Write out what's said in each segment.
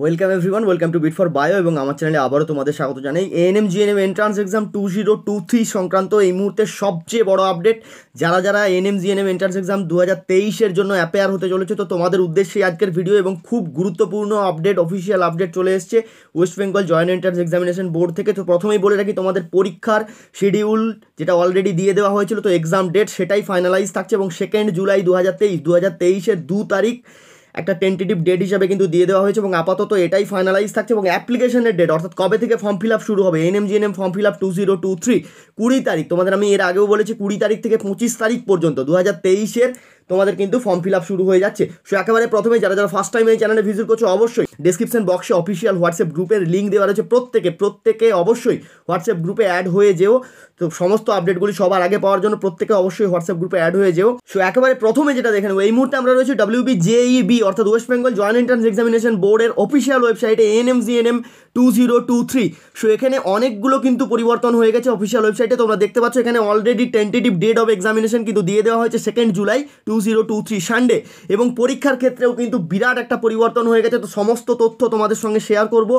welcome everyone welcome to beat for bio এবং আমার চ্যানেলে আবারও তোমাদের স্বাগত জানাই ANM GNM entrance exam two zero two three সংক্রান্ত এই মুহূর্তে সবচেয়ে বড় আপডেট যারা যারা এএনএম জিএনএম এন্ট্রান্স এক্সাম দু হাজার তেইশের জন্য অ্যাপেয়ার হতে চলেছে তো তোমাদের উদ্দেশ্যে আজকের ভিডিও এবং খুব গুরুত্বপূর্ণ আপডেট অফিসিয়াল আপডেট চলে এসছে West Bengal joint entrance examination board থেকে তো প্রথমেই বলে রাখি তোমাদের পরীক্ষার শিডিউল যেটা অলরেডি দিয়ে দেওয়া হয়েছিল তো এক্সাম ডেট সেটাই ফাইনালাইজ থাকছে এবং সেকেন্ড জুলাই দু হাজার তেইশ দু হাজার তেইশের দু তারিখ একটা টেন্টেটিভ ডেট হিসাবে কিন্তু দিয়ে দেওয়া হয়েছে এবং আপাতত এটাই ফাইনালাইজ থাকছে এবং অ্যাপ্লিকেশনের ডেট অর্থাৎ কবে থেকে ফর্ম ফিল আপ শুরু হবে ANM GNM form fill up two zero two three কুড়ি তারিখ তোমাদের আমি এর আগেও বলেছি কুড়ি তারিখ থেকে পঁচিশ তারিখ পর্যন্ত দু হাজার তেইশের তোমাদের কিন্তু ফর্ম ফিল আপ শুরু হয়ে যাচ্ছে সো একেবারে প্রথমে যারা যারা ফার্স্ট টাইম এই চ্যানেলে ভিজিট করছো অবশ্যই ডিসক্রিপশন বক্সে অফিসিয়াল হোয়াটসঅ্যাপ গ্রুপের লিঙ্ক দেওয়া রয়েছে প্রত্যেকে প্রত্যেকে অবশ্যই হোয়াটসঅ্যাপ গ্রুপে অ্যাড হয়ে যেও তো সমস্ত আপডেটগুলি সবার আগে পাওয়ার জন্য প্রত্যেকে অবশ্যই হোয়াটসঅ্যাপ গ্রুপে অ্যাড হয়ে যেও সো একেবারে প্রথমে যেটা দেখে এই মুহূর্তে আমরা রয়েছে ডাব্লিউবি জেইবি e অর্থাৎ West Bengal joint entrance examination বোর্ডের অফিসিয়াল ওয়েবসাইটে ANM GNM two zero two three so এখানে অনেকগুলো কিন্তু পরিবর্তন হয়ে গেছে অফিসিয়াল ওয়েবসাইটে তোমরা দেখতে পাচ্ছ এখানে already tentative date of examination কিন্তু দিয়ে দেওয়া হয়েছে second July two zero two three Sunday এবং পরীক্ষার ক্ষেত্রেও কিন্তু বিরাট একটা পরিবর্তন হয়ে গেছে তো সমস্ত তথ্য তোমাদের সঙ্গে শেয়ার করব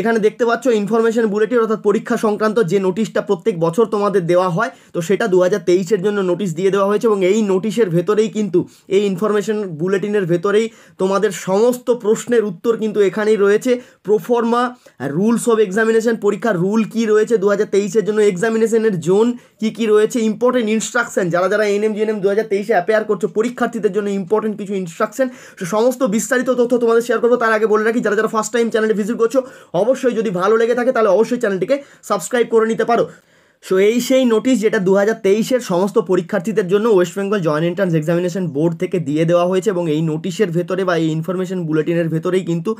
এখানে দেখতে পাচ্ছ ইনফরমেশন বুলেটিন অর্থাৎ পরীক্ষা সংক্রান্ত যে নোটিশটা প্রত্যেক বছর তোমাদের দেওয়া হয় তো সেটা দু হাজার তেইশের জন্য নোটিশ দিয়ে দেওয়া হয়েছে এবং এই নোটিশের ভেতরেই কিন্তু এই ইনফরমেশন বুলেটিনের ভেতরেই তোমাদের সমস্ত প্রশ্নের উত্তর কিন্তু এখানেই রয়েছে প্রোফর্মা রুলস অফ এক্সামিনেশন পরীক্ষার রুল কি রয়েছে দু হাজার তেইশের জন্য এক্সামিনেশনের জোন কি কি রয়েছে ইম্পর্টেন্ট ইনস্ট্রাকশন যারা যারা এন এম এন এম দু হাজার তেইশে অ্যাপেয়ার করছো পরীক্ষার্থীদের জন্য ইম্পর্টেন্ট কিছু ইনস্ট্রাকশন সমস্ত বিস্তারিত তথ্য তোমাদের শেয়ার করবো তার আগে বলে রাখি যারা যারা ফার্স্ট টাইম চ্যানেলে ভিজিট করছো অবশ্যই যদি ভালো লেগে থাকে তাহলে অবশ্যই চ্যানেলটিকে সাবস্ক্রাইব করে নিতে পারো সো এই সেই নোটিশ যেটা দু হাজার তেইশের সমস্ত পরীক্ষার্থীদের জন্য West Bengal joint entrance examination board থেকে দিয়ে দেওয়া হয়েছে এবং এই নোটিশের ভেতরে বা এই ইনফরমেশন বুলেটিনের ভেতরেই কিন্তু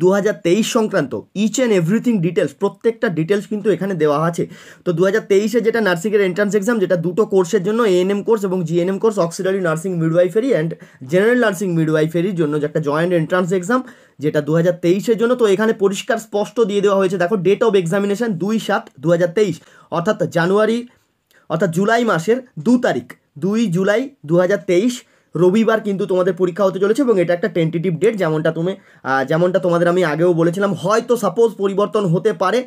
দু হাজার তেইশ সংক্রান্ত ইচ অ্যান্ড এভরিথিং ডিটেলস প্রত্যেকটা ডিটেলস কিন্তু এখানে দেওয়া আছে তো দু হাজার তেইশে যেটা নার্সিংয়ের এন্ট্রান্স এক্সাম যেটা দুটো কোর্সের জন্য এএনএম কোর্স এবং GNM course auxiliary nursing midwifery and general nursing মিডওয়াইফেরির জন্য যে একটা জয়েন্ট এন্ট্রান্স এক্সাম যেটা দু হাজার তেইশের জন্য তো এখানে পরিষ্কার স্পষ্ট দিয়ে দেওয়া হয়েছে দেখো ডেট অফ এক্সামিনেশান দুই সাত দু হাজার তেইশ অর্থাৎ জানুয়ারি অর্থাৎ জুলাই মাসের দু তারিখ দুই জুলাই দু হাজার তেইশ রবিবার কিন্তু তোমাদের পরীক্ষা হতে চলেছে এবং এটা একটা টেন্টেটিভ ডেট যেমনটা তুমি যেমনটা তোমাদের আমি আগেও বলেছিলাম হয়তো সাপোজ পরিবর্তন হতে পারে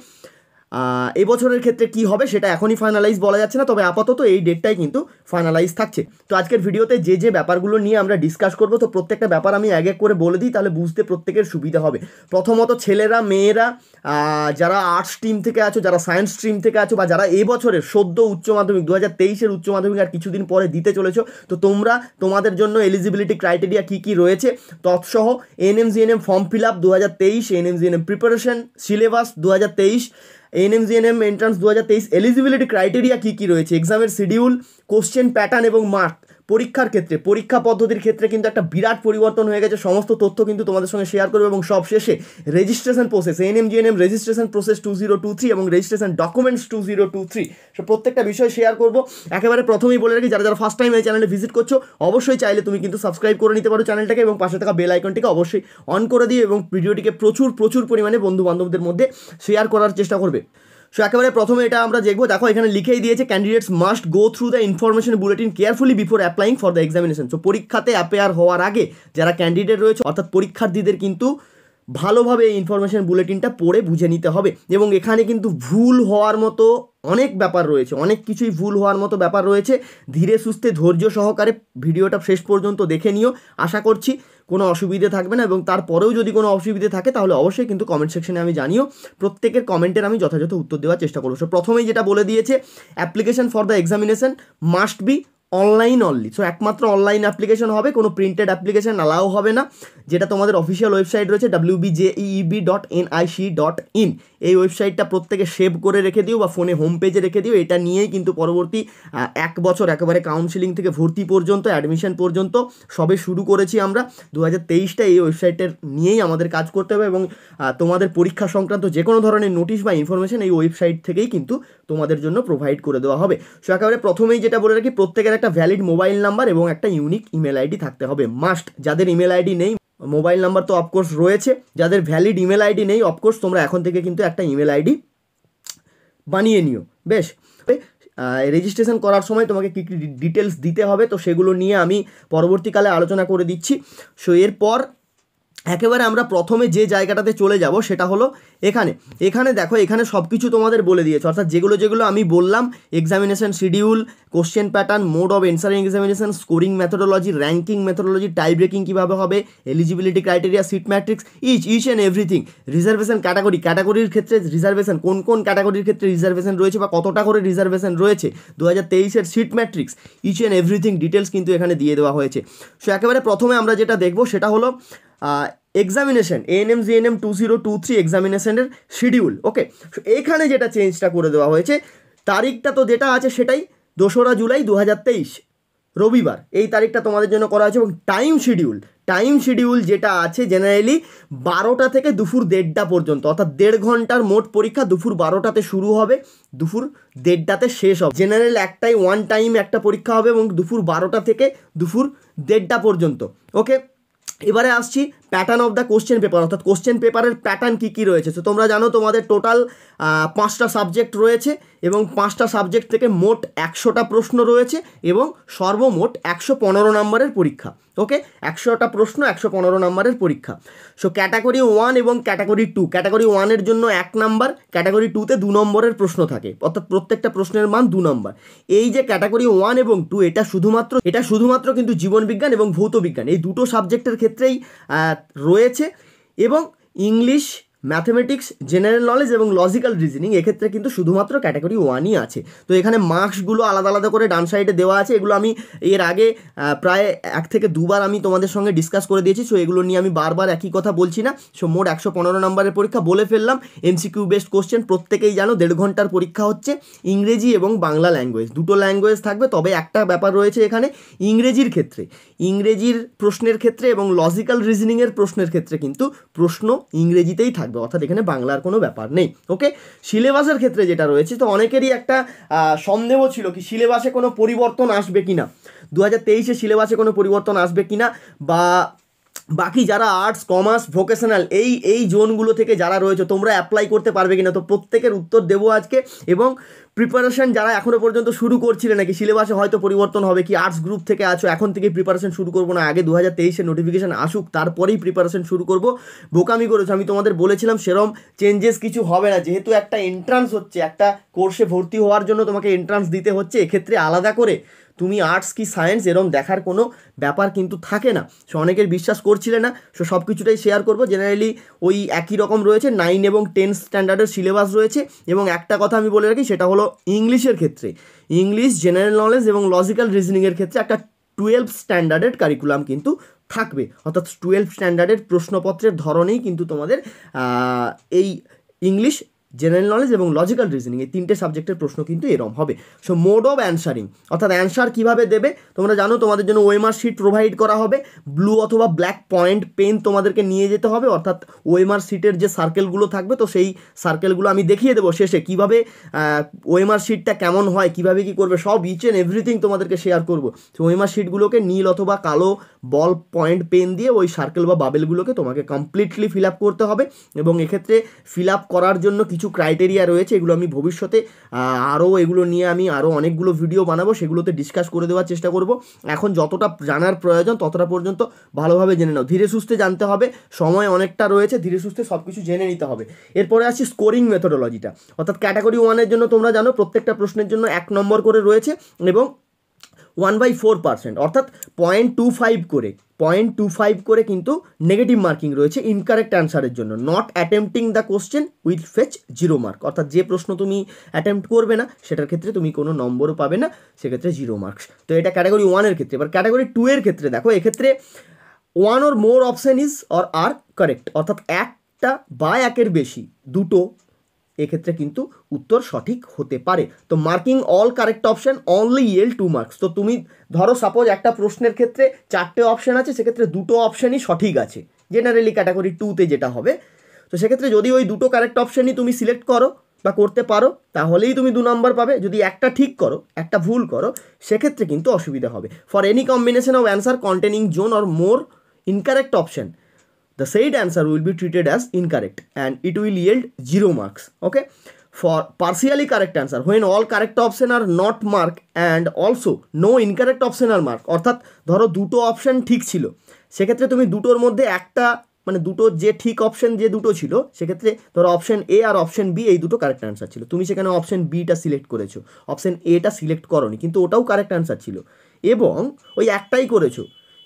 এবছরের ক্ষেত্রে কি হবে সেটা এখনই ফাইনালাইজ বলা যাচ্ছে না তবে আপাতত এই ডেটটাই কিন্তু ফাইনালাইজ থাকছে তো আজকের ভিডিওতে যে যে ব্যাপারগুলো নিয়ে আমরা ডিসকাস করব তো প্রত্যেকটা ব্যাপার আমি এক এক করে বলে দিই তাহলে বুঝতে প্রত্যেকের সুবিধা হবে প্রথমত ছেলেরা মেয়েরা যারা আর্টস স্ট্রিম থেকে আছো যারা সায়েন্স স্ট্রিম থেকে আছো বা যারা এবছরের সদ্য উচ্চ মাধ্যমিক দু হাজার তেইশের উচ্চ মাধ্যমিক আর কিছুদিন পরে দিতে চলেছো তো তোমরা তোমাদের জন্য এলিজিবিলিটি ক্রাইটেরিয়া কী কী রয়েছে তৎসহ এনএমজিএনএম ফর্ম ফিল আপ দু হাজার তেইশ এনএমজিএনএম প্রিপারেশন সিলেবাস দু হাজার তেইশ এএনএম জিএনএম এন্ট্রান্স দু হাজার তেইশ এলিজিবিলিটি ক্রাইটেরিয়া কী কী রয়েছে এক্সামের শিডিউল কোশ্চেন প্যাটার্ন এবং মার্ক পরীক্ষার ক্ষেত্রে পরীক্ষা পদ্ধতির ক্ষেত্রে কিন্তু একটা বিরাট পরিবর্তন হয়ে গেছে সমস্ত তথ্য কিন্তু তোমাদের সঙ্গে শেয়ার করবে এবং সব শেষে registration process N M GNM registration process two zero two three এবং registration documents two zero two three প্রত্যেকটা বিষয় শেয়ার করবো একেবারে প্রথমেই বলে রাখি যারা যারা ফার্স্ট টাইম এই চ্যানেলে ভিজিট করছো অবশ্যই চাইলে তুমি কিন্তু সাবস্ক্রাইব করে নিতে পারো চ্যানেলটাকে এবং পাশে থাকা বেল আইকনটিকে অবশ্যই অন করে দিও এবং ভিডিওটিকে প্রচুর প্রচুর পরিমাণে বন্ধু বান্ধবদের মধ্যে শেয়ার করার চেষ্টা করবে সো একেবারে প্রথমে এটা আমরা দেখবো দেখো এখানে লিখেই দিয়েছে candidates must go through the information bulletin carefully before applying for the examination so পরীক্ষাতে অ্যাপেয়ার হওয়ার আগে যারা ক্যান্ডিডেট রয়েছে অর্থাৎ পরীক্ষার্থীদের কিন্তু ভালোভাবে এই ইনফরমেশান বুলেটিনটা পড়ে বুঝে নিতে হবে এবং এখানে কিন্তু ভুল হওয়ার মতো অনেক ব্যাপার রয়েছে অনেক কিছুই ভুল হওয়ার মতো ব্যাপার রয়েছে ধীরে সুস্থে ধৈর্য সহকারে ভিডিওটা শেষ পর্যন্ত দেখে নিও আশা করছি কোনো অসুবিধে থাকবে না এবং তারপরেও যদি কোনো অসুবিধে থাকে তাহলে অবশ্যই কিন্তু কমেন্ট সেকশনে আমি জানিও প্রত্যেকের কমেন্টের আমি যথাযথ উত্তর দেওয়ার চেষ্টা করবো প্রথমেই যেটা বলে দিয়েছে application for the examination must be online only so একমাত্র অনলাইন অ্যাপ্লিকেশন হবে কোনো প্রিন্টেড অ্যাপ্লিকেশন অ্যালাউ হবে না যেটা তোমাদের অফিসিয়াল ওয়েবসাইট রয়েছে WBJEB dot NIC dot in এই ওয়েবসাইটটা প্রত্যেকে সেভ করে রেখে দিও বা ফোনে হোম পেজে রেখে দিও এটা নিয়েই কিন্তু পরবর্তী এক বছর একেবারে কাউন্সিলিং থেকে ভর্তি পর্যন্ত অ্যাডমিশন পর্যন্ত সবে শুরু করেছি আমরা দু হাজার তেইশটা এই ওয়েবসাইটের নিয়েই আমাদের কাজ করতে হবে এবং তোমাদের পরীক্ষা সংক্রান্ত যে কোনো ধরনের নোটিশ বা ইনফরমেশন এই ওয়েবসাইট থেকেই কিন্তু তোমাদের জন্য প্রোভাইড করে দেওয়া হবে সো একেবারে প্রথমেই যেটা বলে রাখি প্রত্যেকের একটা ভ্যালিড মোবাইল নাম্বার এবং একটা ইউনিক ইমেল আইডি থাকতে হবে মাস্ট যাদের ইমেল আইডি নেই মোবাইল নাম্বার তো অফকোর্স রয়েছে যাদের ভ্যালিড ইমেল আইডি নেই অফকোর্স তোমরা এখন থেকে কিন্তু একটা ইমেল আইডি বানিয়ে নিও বেশ রেজিস্ট্রেশন করার সময় তোমাকে কী কী ডিটেলস দিতে হবে তো সেগুলো নিয়ে আমি পরবর্তীকালে আলোচনা করে দিচ্ছি সো এরপর একেবারে আমরা প্রথমে যে জায়গাটাতে চলে যাব সেটা হলো এখানে এখানে দেখো এখানে সব কিছু তোমাদের বলে দিয়েছে অর্থাৎ যেগুলো যেগুলো আমি বললাম examination schedule question pattern mode of answering examination scoring methodology ranking methodology tie breaking কীভাবে হবে eligibility criteria seat matrix each each and everything reservation category ক্যাটাগরির ক্ষেত্রে রিজার্ভেশন কোন কোন ক্যাটাগরির ক্ষেত্রে রিজার্ভেশন রয়েছে বা কতটা করে রিজার্ভেশন রয়েছে দু হাজার তেইশের seat matrix each and everything details কিন্তু এখানে দিয়ে দেওয়া হয়েছে সো একেবারে প্রথমে আমরা যেটা দেখবো সেটা হলো examination ANM M two zero two three এক্সামিনেশানের শিডিউল ওকে এখানে যেটা চেঞ্জটা করে দেওয়া হয়েছে তারিখটা তো যেটা আছে সেটাই দোসরা জুলাই দু হাজার তেইশ রবিবার এই তারিখটা তোমাদের জন্য করা হয়েছে এবং টাইম শিডিউল টাইম শিডিউল যেটা আছে জেনারেলি বারোটা থেকে দুপুর দেড়টা পর্যন্ত অর্থাৎ দেড় ঘন্টার মোট পরীক্ষা দুপুর বারোটাতে শুরু হবে দুপুর দেড়টাতে শেষ হবে জেনারেল একটাই ওয়ান টাইম একটা পরীক্ষা হবে এবং দুপুর বারোটা থেকে দুপুর দেড়টা পর্যন্ত ওকে এবারে আসছি pattern of the question paper অর্থাৎ কোশ্চেন পেপারের প্যাটার্ন কী কী রয়েছে তো তোমরা জানো তোমাদের টোটাল পাঁচটা সাবজেক্ট রয়েছে এবং পাঁচটা সাবজেক্ট থেকে মোট একশোটা প্রশ্ন রয়েছে এবং সর্বমোট একশো পনেরো নম্বরের পরীক্ষা ওকে একশোটা প্রশ্ন একশো পনেরো নম্বরের পরীক্ষা সো ক্যাটাগরি ওয়ান এবং ক্যাটাগরি টু ক্যাটাগরি ওয়ানের জন্য এক নাম্বার ক্যাটাগরি টুতে দু নম্বরের প্রশ্ন থাকে অর্থাৎ প্রত্যেকটা প্রশ্নের মান দু নম্বর এই যে ক্যাটাগরি ওয়ান এবং টু এটা শুধুমাত্র এটা শুধুমাত্র কিন্তু জীবনবিজ্ঞান এবং ভৌত বিজ্ঞান এই দুটো সাবজেক্টের ক্ষেত্রেই রয়েছে এবং ইংলিশ ম্যাথমেটিক্স জেনারেল নলেজ এবং লজিক্যাল রিজনিং এক্ষেত্রে কিন্তু শুধুমাত্র ক্যাটাগরি ওয়ানই আছে তো এখানে মার্কসগুলো আলাদা আলাদা করে ডান সাইডে দেওয়া আছে এগুলো আমি এর আগে প্রায় এক থেকে দুবার আমি তোমাদের সঙ্গে ডিসকাস করে দিয়েছি সো এগুলো নিয়ে আমি বারবার একই কথা বলছি না সো মোট একশো পনেরো নম্বরের পরীক্ষা বলে ফেললাম এমসিকিউ বেস্ট কোশ্চেন প্রত্যেকেই জানো দেড় ঘন্টার পরীক্ষা হচ্ছে ইংরেজি এবং বাংলা ল্যাঙ্গুয়েজ দুটো ল্যাঙ্গুয়েজ থাকবে তবে একটা ব্যাপার রয়েছে এখানে ইংরেজির ক্ষেত্রে ইংরেজির প্রশ্নের ক্ষেত্রে এবং লজিক্যাল রিজনিংয়ের প্রশ্নের ক্ষেত্রে কিন্তু প্রশ্ন ইংরেজিতেই থাকবে হবে অর্থাৎ এখানে বাংলার কোনো ব্যাপার নেই ওকে সিলেবাসের ক্ষেত্রে যেটা রয়েছে তো অনেকেরই একটা সন্দেহ ছিল কি সিলেবাসে কোনো পরিবর্তন আসবে কি না দু হাজার তেইশে সিলেবাসে কোনো পরিবর্তন আসবে কি না বা বাকি যারা আর্টস কমার্স ভোকেশনাল এই এই জোনগুলো থেকে যারা রয়েছে তোমরা অ্যাপ্লাই করতে পারবে কিনা তো প্রত্যেকের উত্তর দেবো আজকে এবং প্রিপারেশন যারা এখনও পর্যন্ত শুরু করছিলে নাকি সিলেবাসে হয়তো পরিবর্তন হবে কি আর্টস গ্রুপ থেকে আছো এখন থেকে প্রিপারেশন শুরু করবো না আগে দু হাজার তেইশে নোটিফিকেশান আসুক তারপরেই প্রিপারেশন শুরু করব বোকামি করেছো আমি তোমাদের বলেছিলাম সেরম চেঞ্জেস কিছু হবে না যেহেতু একটা এন্ট্রান্স হচ্ছে একটা কোর্সে ভর্তি হওয়ার জন্য তোমাকে এন্ট্রান্স দিতে হচ্ছে এক্ষেত্রে আলাদা করে তুমি আর্টস কি সায়েন্স এরম দেখার কোনো ব্যাপার কিন্তু থাকে না সো অনেকের বিশ্বাস করছিলে না সো সব কিছুটাই শেয়ার করবো জেনারেলি ওই একই রকম রয়েছে নাইন এবং টেন স্ট্যান্ডার্ডের সিলেবাস রয়েছে এবং একটা কথা আমি বলে রাখি সেটা হলো ইংলিশের ক্ষেত্রে ইংলিশ জেনারেল নলেজ এবং লজিক্যাল রিজনিংয়ের ক্ষেত্রে একটা টুয়েলভ স্ট্যান্ডার্ডের কারিকুলাম কিন্তু থাকবে অর্থাৎ টুয়েলভ স্ট্যান্ডার্ডের প্রশ্নপত্রের ধরনেই কিন্তু তোমাদের এই ইংলিশ জেনারেল নলেজ এবং লজিক্যাল রিজনিং এই তিনটে সাবজেক্টের প্রশ্ন কিন্তু এরম হবে সো মোড অফ অ্যান্সারিং অর্থাৎ অ্যান্সার কীভাবে দেবে তোমরা জানো তোমাদের জন্য ওয়েমার শিট প্রোভাইড করা হবে ব্লু অথবা ব্ল্যাক পয়েন্ট পেন তোমাদেরকে নিয়ে যেতে হবে অর্থাৎ ওয়েমার শিটের যে সার্কেলগুলো থাকবে তো সেই সার্কেলগুলো আমি দেখিয়ে দেবো শেষে কিভাবে ওয়েমার শিটটা কেমন হয় কিভাবে কি করবে সব ইচ অ্যান্ড এভরিথিং তোমাদেরকে শেয়ার করবো সো ওয়েমার শিটগুলোকে নীল অথবা কালো বল পয়েন্ট পেন দিয়ে ওই সার্কেল বা বাবেলগুলোকে তোমাকে কমপ্লিটলি ফিল আপ করতে হবে এবং এক্ষেত্রে ফিল আপ করার জন্য কি কিছু ক্রাইটেরিয়া রয়েছে এগুলো আমি ভবিষ্যতে আরও এগুলো নিয়ে আমি আরও অনেকগুলো ভিডিও বানাবো সেগুলোতে ডিসকাস করে দেওয়ার চেষ্টা করব এখন যতটা জানার প্রয়োজন ততটা পর্যন্ত ভালোভাবে জেনে নাও ধীরে সুস্থে জানতে হবে সময় অনেকটা রয়েছে ধীরে সুস্থে সব কিছু জেনে নিতে হবে এরপরে আসি স্কোরিং মেথোডোলজিটা অর্থাৎ ক্যাটাগরি ওয়ানের জন্য তোমরা জানো প্রত্যেকটা প্রশ্নের জন্য এক নম্বর করে রয়েছে এবং ওয়ান বাই ফোর পার্সেন্ট অর্থাৎ পয়েন্ট টু ফাইভ করে পয়েন্ট টু ফাইভ করে কিন্তু নেগেটিভ মার্কিং রয়েছে ইনকারেক্ট অ্যান্সারের জন্য not attempting the question will fetch zero mark অর্থাৎ যে প্রশ্ন তুমি অ্যাটেম্প্ট করবে না সেটার ক্ষেত্রে তুমি কোনো নম্বরও পাবে না সেক্ষেত্রে জিরো মার্কস তো এটা ক্যাটাগরি ওয়ানের ক্ষেত্রে এবার ক্যাটাগরি টু এর ক্ষেত্রে দেখো এক্ষেত্রে one or more option is or are correct অর্থাৎ একটা বা একের বেশি দুটো এক্ষেত্রে কিন্তু উত্তর সঠিক হতে পারে তো marking all correct option only yield two marks তো তুমি ধরো সাপোজ একটা প্রশ্নের ক্ষেত্রে চারটে অপশান আছে সেক্ষেত্রে দুটো অপশানই সঠিক আছে জেনারেলি ক্যাটাগরি টুতে যেটা হবে তো সেক্ষেত্রে যদি ওই দুটো কারেক্ট অপশানই তুমি সিলেক্ট করো বা করতে পারো তাহলেই তুমি দু নম্বর পাবে যদি একটা ঠিক করো একটা ভুল করো সেক্ষেত্রে কিন্তু অসুবিধা হবে for any combination of answer containing one or more incorrect option the said answer will be treated as incorrect and it will yield zero marks okay for partially correct answer when all correct option are not marked and also no incorrect option are mark অর্থাৎ ধরো দুটো option ঠিক ছিল সেক্ষেত্রে তুমি দুটোর মধ্যে একটা মানে দুটো যে ঠিক অপশান যে দুটো ছিল সেক্ষেত্রে ধরো অপশান এ আর অপশান বি এই দুটো কারেক্ট অ্যান্সার ছিল তুমি সেখানে অপশান বিটা সিলেক্ট করেছো অপশান এটা সিলেক্ট করনি কিন্তু ওটাও কারেক্ট অ্যান্সার ছিল এবং ওই একটাই করেছো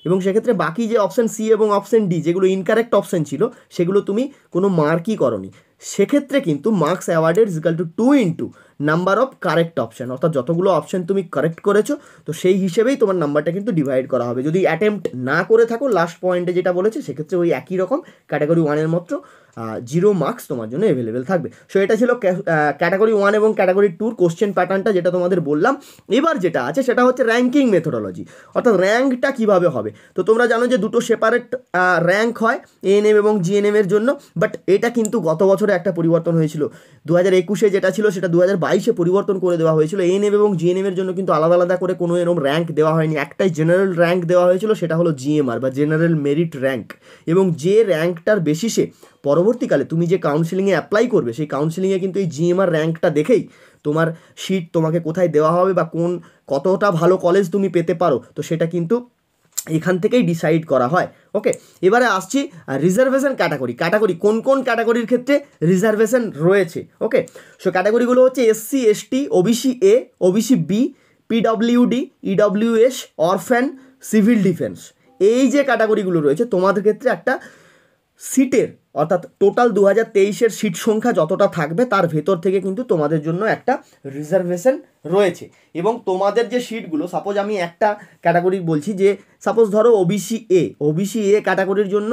এবং সেক্ষেত্রে বাকি যে অপশান সি এবং অপশান ডি যেগুলো ইনকারেক্ট অপশান ছিল সেগুলো তুমি কোনো মার্কই করনি সেক্ষেত্রে কিন্তু মার্কস অ্যাওয়ার্ডের is equal to to into number of correct option অর্থাৎ যতগুলো অপশান তুমি কারেক্ট করেছো তো সেই হিসেবেই তোমার নাম্বারটা কিন্তু ডিভাইড করা হবে যদি অ্যাটেম্পট না করে থাকো লাস্ট পয়েন্টে যেটা বলেছে সেক্ষেত্রে ওই একই রকম ক্যাটাগরি ওয়ানের মাত্র জিরো মার্কস তোমার জন্য অ্যাভেলেবেল থাকবে সো এটা ছিল ক্যাটাগরি ওয়ান এবং ক্যাটাগরি টুর কোশ্চেন প্যাটার্নটা যেটা তোমাদের বললাম এবার যেটা আছে সেটা হচ্ছে র্যাঙ্কিং মেথোডোলজি অর্থাৎ র্যাঙ্কটা কীভাবে হবে তো তোমরা জানো যে দুটো সেপারেট র্যাঙ্ক হয় এএনএম এবং জিএনএম এর জন্য বাট এটা কিন্তু গত বছরে একটা পরিবর্তন হয়েছিল দু হাজার একুশে যেটা ছিল সেটা দু হাজার বাইশে পরিবর্তন করে দেওয়া হয়েছিল এএনএম এবং জিএনএম এর জন্য কিন্তু আলাদা আলাদা করে কোনো এরকম র্যাঙ্ক দেওয়া হয়নি একটাই জেনারেল র্যাঙ্ক দেওয়া হয়েছিল সেটা হলো জিএমআর বা জেনারেল মেরিট র্যাঙ্ক এবং যে র্যাঙ্কটার বেসিসে পরবর্তীকালে তুমি যে কাউন্সিলিংয়ে অ্যাপ্লাই করবে সেই কাউন্সিলিংয়ে কিন্তু এই জিএমআর র্যাঙ্কটা দেখেই তোমার সিট তোমাকে কোথায় দেওয়া হবে বা কোন কতটা ভালো কলেজ তুমি পেতে পারো তো সেটা কিন্তু এখান থেকেই ডিসাইড করা হয় ওকে এবারে আসছি রিজার্ভেশন ক্যাটাগরি ক্যাটাগরি কোন কোন ক্যাটাগরির ক্ষেত্রে রিজার্ভেশন রয়েছে ওকে সো ক্যাটাগরিগুলো হচ্ছে SC ST OBC A OBC B পিডব্লিউডি এস অরফ্যান সিভিল ডিফেন্স এই যে ক্যাটাগরিগুলো রয়েছে তোমাদের ক্ষেত্রে একটা সিটের অর্থাৎ টোটাল দু হাজার তেইশের সিট সংখ্যা যতটা থাকবে তার ভেতর থেকে কিন্তু তোমাদের জন্য একটা রিজার্ভেশন রয়েছে এবং তোমাদের যে সিটগুলো সাপোজ আমি একটা ক্যাটাগরি বলছি যে সাপোজ ধরো ওবিসি এ ওবিসি এ ক্যাটাগরির জন্য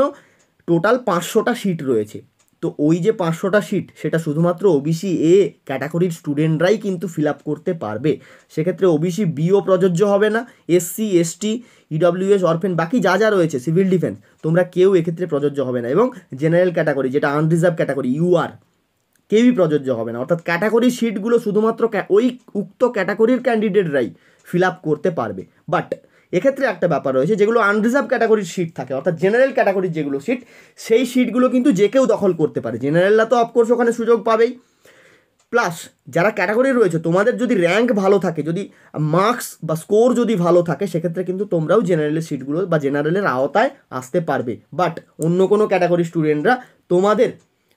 টোটাল পাঁচশোটা সিট রয়েছে তো ওই যে পাঁচশোটা সিট সেটা শুধুমাত্র ওবিসি এ ক্যাটাগরির স্টুডেন্টরাই কিন্তু ফিল আপ করতে পারবে সেক্ষেত্রে ওবিসি বিও প্রযোজ্য হবে না এসসি এসটি এস অরফেন বাকি যা যা রয়েছে সিভিল ডিফেন্স তোমরা কেউ এক্ষেত্রে প্রযোজ্য হবে না এবং জেনারেল ক্যাটাগরি যেটা আনরিজার্ভ ক্যাটাগরি ইউআর কেউই প্রযোজ্য হবে না অর্থাৎ ক্যাটাগরি সিটগুলো শুধুমাত্র ওই উক্ত ক্যাটাগরির ক্যান্ডিডেটরাই ফিল আপ করতে পারবে বাট এক্ষেত্রে একটা ব্যাপার রয়েছে যেগুলো আনরিজার্ভ ক্যাটাগরির সিট থাকে অর্থাৎ জেনারেল ক্যাটাগরির যেগুলো সিট সেই সিটগুলো কিন্তু যে কেউ দখল করতে পারে জেনারেলরা তো অফকোর্স ওখানে সুযোগ পাবেই প্লাস যারা ক্যাটাগরি রয়েছে তোমাদের যদি র্যাঙ্ক ভালো থাকে যদি মার্কস বা স্কোর যদি ভালো থাকে সেক্ষেত্রে কিন্তু তোমরাও জেনারেলের সিটগুলো বা জেনারেলের আওতায় আসতে পারবে বাট অন্য কোনো ক্যাটাগরি স্টুডেন্টরা তোমাদের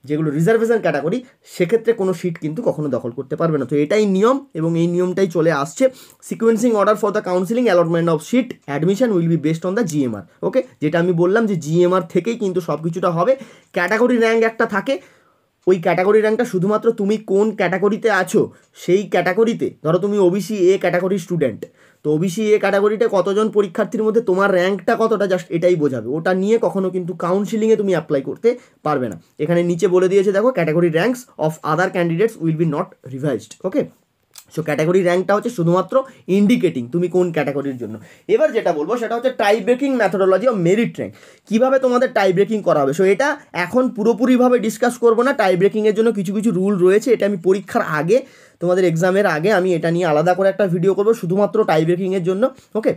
যেগুলো রিজার্ভেশন ক্যাটাগরি সেক্ষেত্রে কোনো সিট কিন্তু কখনো দখল করতে পারবে না তো এটাই নিয়ম এবং এই নিয়মটাই চলে আসছে sequencing order for the counselling allotment of seat admission will be based on the GMR okay যেটা আমি বললাম যে জিএমআর থেকেই কিন্তু সব কিছুটা হবে ক্যাটাগরি র্যাঙ্ক একটা থাকে ওই ক্যাটাগরি র্যাঙ্কটা শুধুমাত্র তুমি কোন ক্যাটাগরিতে আছো সেই ক্যাটাগরিতে ধরো তুমি ওবিসি এ ক্যাটাগরি স্টুডেন্ট তো ওবিসি এ ক্যাটাগরিতে কতজন পরীক্ষার্থীর মধ্যে তোমার র্যাঙ্কটা কতটা জাস্ট এটাই বোঝাবে ওটা নিয়ে কখনো কিন্তু কাউন্সিলিংয়ে তুমি অ্যাপ্লাই করতে পারবে না এখানে নিচে বলে দিয়েছে দেখো category ranks of other candidates will be not revised okay so category র্যাঙ্কটা হচ্ছে শুধুমাত্র ইন্ডিকেটিং তুমি কোন ক্যাটাগরির জন্য এবার যেটা বলবো সেটা হচ্ছে tie breaking methodology of merit rank কীভাবে তোমাদের টাই ব্রেকিং করা হবে সো এটা এখন পুরোপুরিভাবে ডিসকাস করবো না টাই ব্রেকিংয়ের জন্য কিছু কিছু রুল রয়েছে এটা আমি পরীক্ষার আগে তোমাদের এক্সামের আগে আমি এটা নিয়ে আলাদা করে একটা ভিডিও করবো শুধুমাত্র টাই ব্রেকিংয়ের জন্য ওকে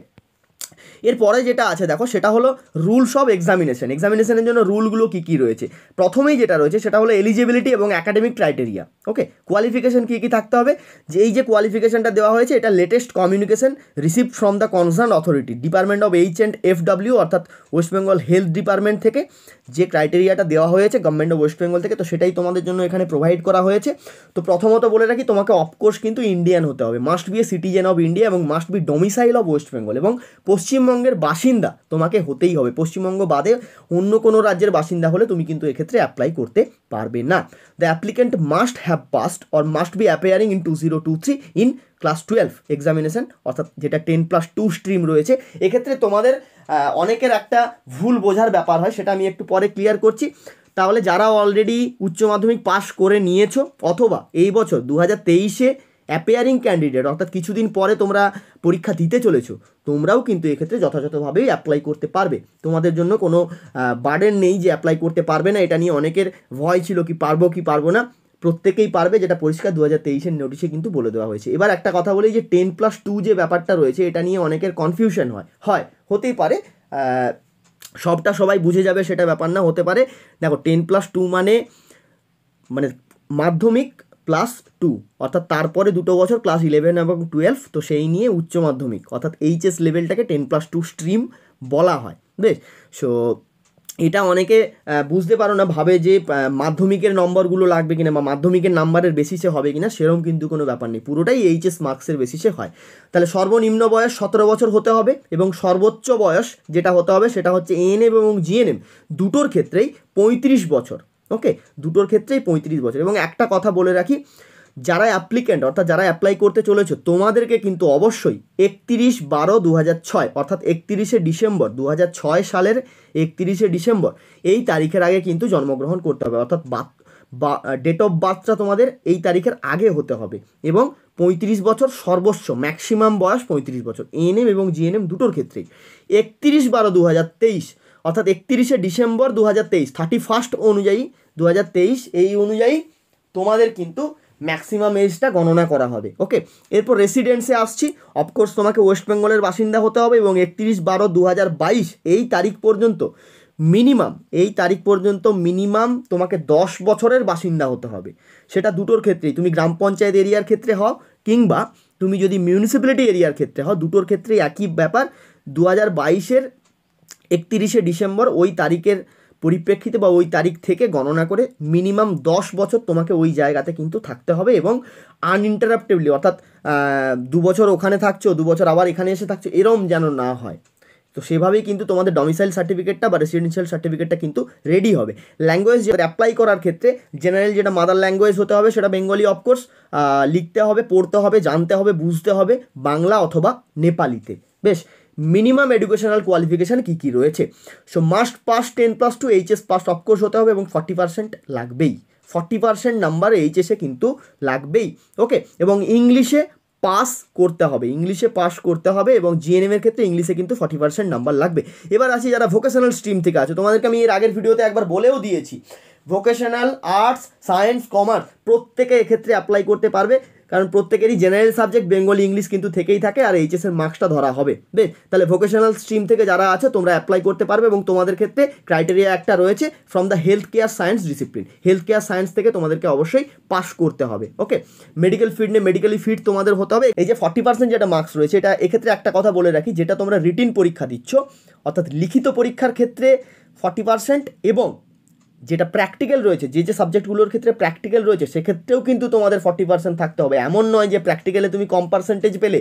এরপরে যেটা আছে দেখো সেটা হলো রুলস অফ এক্সামিনেশন এক্সামিনেশনের জন্য রুলগুলো কী কী রয়েছে প্রথমেই যেটা রয়েছে সেটা হলো এলিজিবিলিটি এবং অ্যাকাডেমিক ক্রাইটেরিয়া ওকে কোয়ালিফিকেশন কী কী থাকতে হবে যে এই যে কোয়ালিফিকেশনটা দেওয়া হয়েছে এটা latest communication receive from the concern authority department of H and F W অর্থাৎ ওয়েস্ট বেঙ্গল হেলথ ডিপার্টমেন্ট থেকে যে ক্রাইটেরিয়াটা দেওয়া হয়েছে গভর্নমেন্ট অফ ওয়েস্ট বেঙ্গল থেকে তো সেটাই তোমাদের জন্য এখানে প্রোভাইড করা হয়েছে তো প্রথমত বলে রাখি তোমাকে অফকোর্স কিন্তু ইন্ডিয়ান হতে হবে must be a citizen of India এবং must be domicile of West Bengal এবং পশ্চিমবঙ্গ পশ্চিমবঙ্গের বাসিন্দা তোমাকে হতেই হবে পশ্চিমবঙ্গ বাদে অন্য কোনো রাজ্যের বাসিন্দা হলে তুমি কিন্তু এক্ষেত্রে অ্যাপ্লাই করতে পারবে না the applicant must have passed or must be appearing in two zero two three in class twelve examination অর্থাৎ যেটা টেন প্লাস টু স্ট্রিম রয়েছে এক্ষেত্রে তোমাদের অনেকের একটা ভুল বোঝার ব্যাপার হয় সেটা আমি একটু পরে ক্লিয়ার করছি তাহলে যারা অলরেডি উচ্চ মাধ্যমিক পাশ করে নিয়েছো অথবা এই বছর দু হাজার তেইশে অ্যাপেয়ারিং ক্যান্ডিডেট অর্থাৎ কিছুদিন পরে তোমরা পরীক্ষা দিতে চলেছো তোমরাও কিন্তু এক্ষেত্রে যথাযথভাবেই অ্যাপ্লাই করতে পারবে তোমাদের জন্য কোনো বার্ডেন নেই যে অ্যাপ্লাই করতে পারবে না এটা নিয়ে অনেকের ভয় ছিল কি পারবো কি পারবো না প্রত্যেকেই পারবে যেটা পরিষ্কার দু হাজার তেইশের নোটিশে কিন্তু বলে দেওয়া হয়েছে এবার একটা কথা বলি যে টেন প্লাস টু যে ব্যাপারটা রয়েছে এটা নিয়ে অনেকের কনফিউশন হয় হয় হতেই পারে সবটা সবাই বুঝে যাবে সেটা ব্যাপার না হতে পারে দেখো টেন প্লাস টু মানে মানে মাধ্যমিক প্লাস টু অর্থাৎ তারপরে দুটো বছর ক্লাস ইলেভেন এবং টুয়েলভ তো সেই নিয়ে উচ্চ মাধ্যমিক অর্থাৎ এইচএস লেভেলটাকে টেন প্লাস টু স্ট্রিম বলা হয় বেশ সো এটা অনেকে বুঝতে পারো না ভাবে যে মাধ্যমিকের নম্বরগুলো লাগবে কিনা বা মাধ্যমিকের নাম্বারের বেসিসে হবে কিনা সেরকম কিন্তু কোনো ব্যাপার নেই পুরোটাই এইচএস মার্কসের বেসিসে হয় তাহলে সর্বনিম্ন বয়স সতেরো বছর হতে হবে এবং সর্বোচ্চ বয়স যেটা হতে হবে সেটা হচ্ছে এএনএম এবং জিএনএম দুটোর ক্ষেত্রেই পঁয়ত্রিশ বছর ওকে দুটোর ক্ষেত্রেই পঁয়ত্রিশ বছর এবং একটা কথা বলে রাখি যারা অ্যাপ্লিকেন্ট অর্থাৎ যারা অ্যাপ্লাই করতে চলেছো তোমাদেরকে কিন্তু অবশ্যই একত্রিশ বারো দু ছয় অর্থাৎ একত্রিশে ডিসেম্বর দু ছয় সালের একত্রিশে ডিসেম্বর এই তারিখের আগে কিন্তু জন্মগ্রহণ করতে হবে অর্থাৎ বা ডেট অফ বার্থটা তোমাদের এই তারিখের আগে হতে হবে এবং পঁয়ত্রিশ বছর সর্বোচ্চ ম্যাক্সিমাম বয়স পঁয়ত্রিশ বছর এএনএম এবং জিএনএম দুটোর ক্ষেত্রেই একত্রিশ বারো দু অর্থাৎ একত্রিশে ডিসেম্বর দু হাজার তেইশ থার্টি ফার্স্ট অনুযায়ী দু এই অনুযায়ী তোমাদের কিন্তু ম্যাক্সিমাম এজটা গণনা করা হবে ওকে এরপর রেসিডেন্সে আসছি অফকোর্স তোমাকে ওয়েস্ট বেঙ্গলের বাসিন্দা হতে হবে এবং একত্রিশ বারো দু এই তারিখ পর্যন্ত মিনিমাম এই তারিখ পর্যন্ত মিনিমাম তোমাকে দশ বছরের বাসিন্দা হতে হবে সেটা দুটোর ক্ষেত্রেই তুমি গ্রাম পঞ্চায়েত এরিয়ার ক্ষেত্রে হও কিংবা তুমি যদি মিউনিসিপ্যালিটি এরিয়ার ক্ষেত্রে হও দুটোর ক্ষেত্রেই একই ব্যাপার দু হাজার বাইশের একত্রিশে ডিসেম্বর ওই তারিখের পরিপ্রেক্ষিতে বা ওই তারিখ থেকে গণনা করে মিনিমাম দশ বছর তোমাকে ওই জায়গাতে কিন্তু থাকতে হবে এবং আনইন্টারাপ্টেবলি অর্থাৎ দু বছর ওখানে থাকছো দু বছর আবার এখানে এসে থাকছো এরম যেন না হয় তো সেভাবেই কিন্তু তোমাদের ডোমিসাইল সার্টিফিকেটটা বা রেসিডেন্সিয়াল সার্টিফিকেটটা কিন্তু রেডি হবে ল্যাঙ্গুয়েজ যেটা অ্যাপ্লাই করার ক্ষেত্রে জেনারেল যেটা মাদার ল্যাঙ্গুয়েজ হতে হবে সেটা বেঙ্গলি অফকোর্স লিখতে হবে পড়তে হবে জানতে হবে বুঝতে হবে বাংলা অথবা নেপালিতে বেশ মিনিমাম এডুকেশনাল কোয়ালিফিকেশান কী কী রয়েছে so must pass ten plus two HS pass of course হতে হবে এবং ফর্টি পার্সেন্ট লাগবেই ফর্টি পার্সেন্ট নাম্বার এইচএসে কিন্তু লাগবেই ওকে এবং ইংলিশে পাস করতে হবে ইংলিশে পাস করতে হবে এবং জিএনএমের ক্ষেত্রে ইংলিশে কিন্তু ফর্টি পার্সেন্ট নাম্বার লাগবে এবার আছি যারা ভোকেশনাল স্ট্রিম থেকে আছে তোমাদেরকে আমি এর আগের ভিডিওতে একবার বলেও দিয়েছি ভোকেশনাল আর্টস সায়েন্স কমার্স প্রত্যেকে এক্ষেত্রে অ্যাপ্লাই করতে পারবে কারণ প্রত্যেকেরই জেনারেল সাবজেক্ট বেঙ্গলি ইংলিশ কিন্তু থেকেই থাকে আর এইচএসের মার্কসটা ধরা হবে বেশ তাহলে ভোকেশনাল স্ট্রিম থেকে যারা আছে তোমরা অ্যাপ্লাই করতে পারবে এবং তোমাদের ক্ষেত্রে ক্রাইটেরিয়া একটা রয়েছে from the health care science discipline health care science থেকে তোমাদেরকে অবশ্যই পাস করতে হবে ওকে মেডিকেল ফিড নিয়ে মেডিকেলি ফিড তোমাদের হতে হবে এই যে ফর্টি পার্সেন্ট যেটা মার্কস রয়েছে এটা এক্ষেত্রে একটা কথা বলে রাখি যেটা তোমরা রিটিন পরীক্ষা দিচ্ছ অর্থাৎ লিখিত পরীক্ষার ক্ষেত্রে ফর্টি পার্সেন্ট এবং যেটা প্র্যাকটিক্যাল রয়েছে যে যে সাবজেক্টগুলোর ক্ষেত্রে প্র্যাকটিক্যাল রয়েছে সেক্ষেত্রেও কিন্তু তোমাদের ফর্টি পার্সেন্ট থাকতে হবে এমন নয় যে প্র্যাকটিক্যালে তুমি কম পার্সেন্টেজ পেলে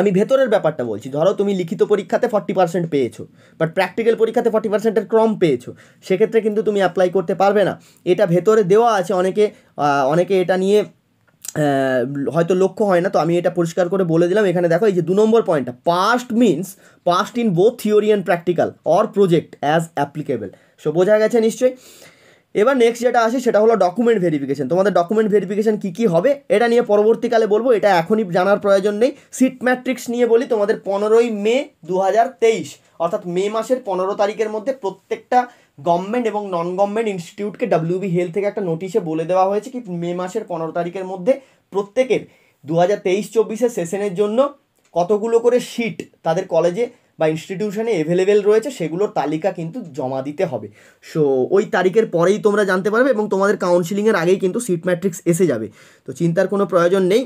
আমি ভেতরের ব্যাপারটা বলছি ধরো তুমি লিখিত পরীক্ষাতে ফর্টি পার্সেন্ট পেয়েছো বাট প্র্যাকটিক্যাল পরীক্ষাতে ফর্টি পার্সেন্টের ক্রম পেয়েছো সেক্ষেত্রে কিন্তু তুমি অ্যাপ্লাই করতে পারবে না এটা ভেতরে দেওয়া আছে অনেকে অনেকে এটা নিয়ে হয়তো লক্ষ্য হয় না তো আমি এটা পরিষ্কার করে বলে দিলাম এখানে দেখো এই যে দু নম্বর পয়েন্টটা passed means passed in both theory and practical or project as applicable so বোঝা গেছে নিশ্চয়ই এবার নেক্সট যেটা আসে সেটা হলো ডকুমেন্ট ভেরিফিকেশান তোমাদের ডকুমেন্ট ভেরিফিকেশান কী কী হবে এটা নিয়ে পরবর্তীকালে বলবো এটা এখনই জানার প্রয়োজন নেই সিট ম্যাট্রিক্স নিয়ে বলি তোমাদের পনেরোই মে দু অর্থাৎ মে মাসের পনেরো তারিখের মধ্যে প্রত্যেকটা গভর্নমেন্ট এবং নন গভর্নমেন্ট ইনস্টিটিউটকে ডাব্লিউবি হেলথ থেকে একটা নোটিশে বলে দেওয়া হয়েছে কি মে মাসের পনেরো তারিখের মধ্যে প্রত্যেকের দু হাজার তেইশ চব্বিশের সেশনের জন্য কতগুলো করে সিট তাদের কলেজে বা ইনস্টিটিউশনে অ্যাভেলেবেল রয়েছে সেগুলোর তালিকা কিন্তু জমা দিতে হবে সো ওই তারিখের পরেই তোমরা জানতে পারবে এবং তোমাদের কাউন্সিলিংয়ের আগেই কিন্তু সিট ম্যাট্রিক্স এসে যাবে তো চিন্তার কোনো প্রয়োজন নেই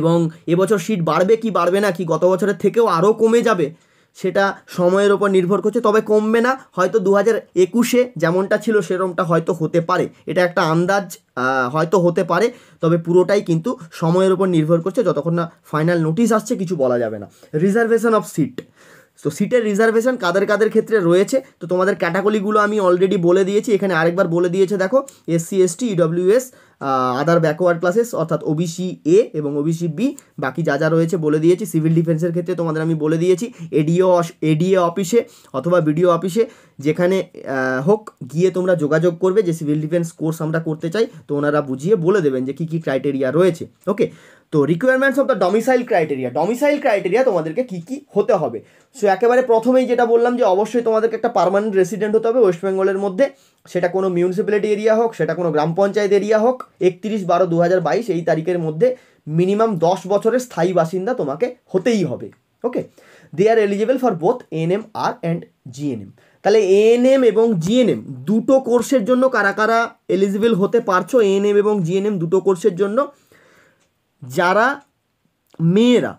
এবং এবছর সিট বাড়বে কি বাড়বে না কি গত বছরের থেকেও আরও কমে যাবে সেটা সময়ের ওপর নির্ভর করছে তবে কমবে না হয়তো দু হাজার একুশে যেমনটা ছিল সেরমটা হয়তো হতে পারে এটা একটা আন্দাজ হয়তো হতে পারে তবে পুরোটাই কিন্তু সময়ের ওপর নির্ভর করছে যতক্ষণ না ফাইনাল নোটিশ আসছে কিছু বলা যাবে না রিজার্ভেশন অফ সিট তো সিটের রিজার্ভেশন কাদের কাদের ক্ষেত্রে রয়েছে তো তোমাদের ক্যাটাগরিগুলো আমি অলরেডি বলে দিয়েছি এখানে আরেকবার বলে দিয়েছে দেখো SC ST EWS other backward classes অর্থাৎ ওবিসি এ এবং ওবিসি বি বাকি যা যা রয়েছে বলে দিয়েছি সিভিল ডিফেন্সের ক্ষেত্রে তোমাদের আমি বলে দিয়েছি এডিও এডিএ অফিসে অথবা বিডিও অফিসে যেখানে হোক গিয়ে তোমরা যোগাযোগ করবে যে সিভিল ডিফেন্স কোর্স আমরা করতে চাই তো ওনারা বুঝিয়ে বলে দেবেন যে কী কী ক্রাইটেরিয়া রয়েছে ওকে তো requirements of the domicile criteria domicile criteria তোমাদেরকে কী কী হতে হবে সো একেবারে প্রথমেই যেটা বললাম যে অবশ্যই তোমাদেরকে একটা পারমানেন্ট রেসিডেন্ট হতে হবে ওয়েস্ট বেঙ্গলের মধ্যে সেটা কোনো মিউনিসিপ্যালিটি এরিয়া হোক সেটা কোনো গ্রাম পঞ্চায়েত এরিয়া হোক একত্রিশ বারো দু এই তারিখের মধ্যে মিনিমাম দশ বছরের স্থায়ী বাসিন্দা তোমাকে হতেই হবে okay they are eligible for both NM আর অ্যান্ড জিএনএম তাহলে এএনএম এবং জিএনএম দুটো কোর্সের জন্য কারা কারা এলিজিবল হতে পারছো এএনএম এবং জিএনএম দুটো কোর্সের জন্য যারা মেয়েরা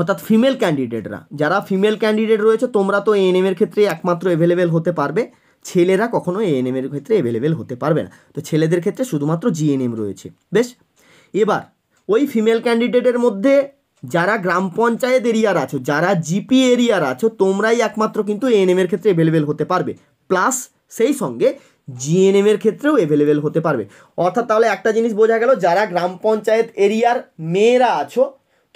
অর্থাৎ ফিমেল ক্যান্ডিডেটরা যারা ফিমেল ক্যান্ডিডেট রয়েছে তোমরা তো এএনএম এর ক্ষেত্রে একমাত্র অ্যাভেলেবেল হতে পারবে ছেলেরা কখনো এএনএম এর ক্ষেত্রে অ্যাভেলেবেল হতে পারবে না তো ছেলেদের ক্ষেত্রে শুধুমাত্র জিএনএম রয়েছে বেশ এবার ওই ফিমেল ক্যান্ডিডেটের মধ্যে যারা গ্রাম পঞ্চায়েত এরিয়ার আছো যারা জিপি এরিয়ার আছো তোমরাই একমাত্র কিন্তু এএনএম এর ক্ষেত্রে অ্যাভেলেবেল হতে পারবে প্লাস সেই সঙ্গে জিএনএম এর ক্ষেত্রেও অ্যাভেলেবেল হতে পারবে অর্থাৎ তাহলে একটা জিনিস বোঝা গেল যারা গ্রাম পঞ্চায়েত এরিয়ার মেয়েরা আছো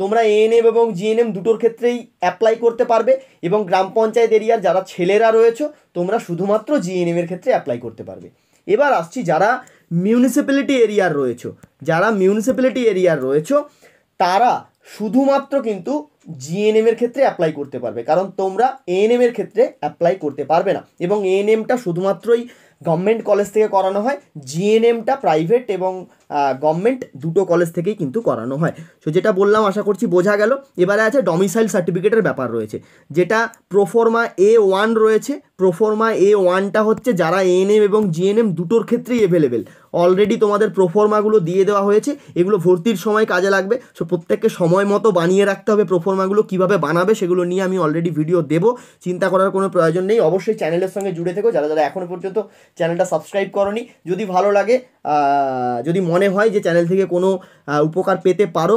তোমরা এএনএম এবং জিএনএম দুটোর ক্ষেত্রেই অ্যাপ্লাই করতে পারবে এবং গ্রাম পঞ্চায়েত এরিয়ার যারা ছেলেরা রয়েছে তোমরা শুধুমাত্র জিএনএম এর ক্ষেত্রে অ্যাপ্লাই করতে পারবে এবার আসছি যারা মিউনিসিপ্যালিটি এরিয়ার রয়েছে যারা মিউনিসিপ্যালিটি এরিয়ার রয়েছে তারা শুধুমাত্র কিন্তু জিএনএম এর ক্ষেত্রে অ্যাপ্লাই করতে পারবে কারণ তোমরা এএনএম এর ক্ষেত্রে অ্যাপ্লাই করতে পারবে না এবং এএনএমটা শুধুমাত্রই গভর্নমেন্ট কলেজ থেকে করানো হয় জিএনএমটা প্রাইভেট এবং গভর্নমেন্ট দুটো কলেজ থেকেই কিন্তু করানো হয় সো যেটা বললাম আশা করছি বোঝা গেল এবারে আছে ডমিসাইল সার্টিফিকেটের ব্যাপার রয়েছে যেটা প্রোফর্মা এ ওয়ান রয়েছে প্রোফর্মা এ ওয়ানটা হচ্ছে যারা এএনএম এবং জিএনএম দুটোর ক্ষেত্রেই অ্যাভেলেবেল অলরেডি তোমাদের প্রোফর্মাগুলো দিয়ে দেওয়া হয়েছে এগুলো ভর্তির সময় কাজে লাগবে সো প্রত্যেককে সময় মতো বানিয়ে রাখতে হবে প্রোফর্মাগুলো কীভাবে বানাবে সেগুলো নিয়ে আমি অলরেডি ভিডিও দেবো চিন্তা করার কোনো প্রয়োজন নেই অবশ্যই চ্যানেলের সঙ্গে জুড়ে থেকো যারা যারা এখনও পর্যন্ত চ্যানেলটা সাবস্ক্রাইব করনি যদি ভালো লাগে যদি মনে হয় যে চ্যানেল থেকে কোনো উপকার পেতে পারো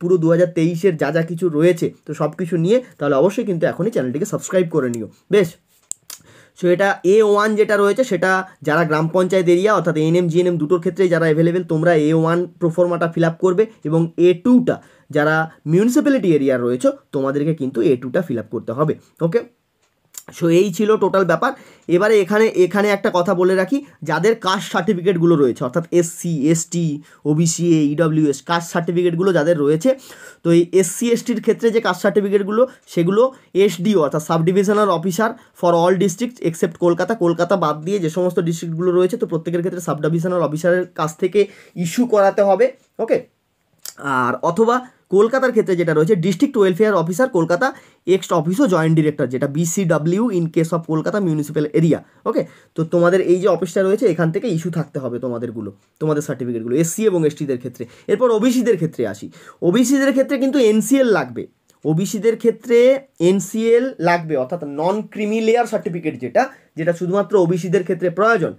পুরো দু হাজার তেইশের যা যা কিছু রয়েছে তো সব কিছু নিয়ে তাহলে অবশ্যই কিন্তু এখনই চ্যানেলটিকে সাবস্ক্রাইব করে নিও বেশ সো এটা এ ওয়ান যেটা রয়েছে সেটা যারা গ্রাম পঞ্চায়েত এরিয়া অর্থাৎ এন এনএম জিএনএম দুটোর ক্ষেত্রে যারা অ্যাভেলেবেল তোমরা এ ওয়ান প্রোফর্মাটা ফিল আপ করবে এবং এ টুটা যারা মিউনিসিপ্যালিটি এরিয়ার রয়েছে তোমাদেরকে কিন্তু এ টুটা ফিল আপ করতে হবে ওকে সো এই ছিল টোটাল ব্যাপার এবারে এখানে এখানে একটা কথা বলে রাখি যাদের কাস্ট সার্টিফিকেটগুলো রয়েছে অর্থাৎ SC ST OBC A EWS caste সার্টিফিকেটগুলো যাদের রয়েছে তো এই এসসি এসটির ক্ষেত্রে যে কাস্ট সার্টিফিকেটগুলো সেগুলো এসডিও অর্থাৎ sub divisional officer for all district except Kolkata Kolkata বাদ দিয়ে যে সমস্ত ডিস্ট্রিক্টগুলো রয়েছে তো প্রত্যেকের ক্ষেত্রে সাব ডিভিশনাল অফিসারের কাছ থেকে ইস্যু করাতে হবে ওকে আর অথবা কলকাতার ক্ষেত্রে যেটা রয়েছে ডিস্ট্রিক্ট ওয়েলফেয়ার অফিসার কলকাতা এক্সট অফিস ও জয়েন্ট ডিরেক্টর যেটা BCW in case of Kolkata municipal area okay তো তোমাদের এই যে অফিসটা রয়েছে এখান থেকে ইস্যু থাকতে হবে তোমাদেরগুলো তোমাদের সার্টিফিকেটগুলো এসসি এবং এসটিদের ক্ষেত্রে এরপর ওবিসিদের ক্ষেত্রে আসি ওবিসিদের ক্ষেত্রে কিন্তু এনসিএল লাগবে ওবিসিদের ক্ষেত্রে এনসিএল লাগবে অর্থাৎ নন ক্রিমি লেয়ার সার্টিফিকেট যেটা যেটা শুধুমাত্র ওবিসিদের ক্ষেত্রে প্রয়োজন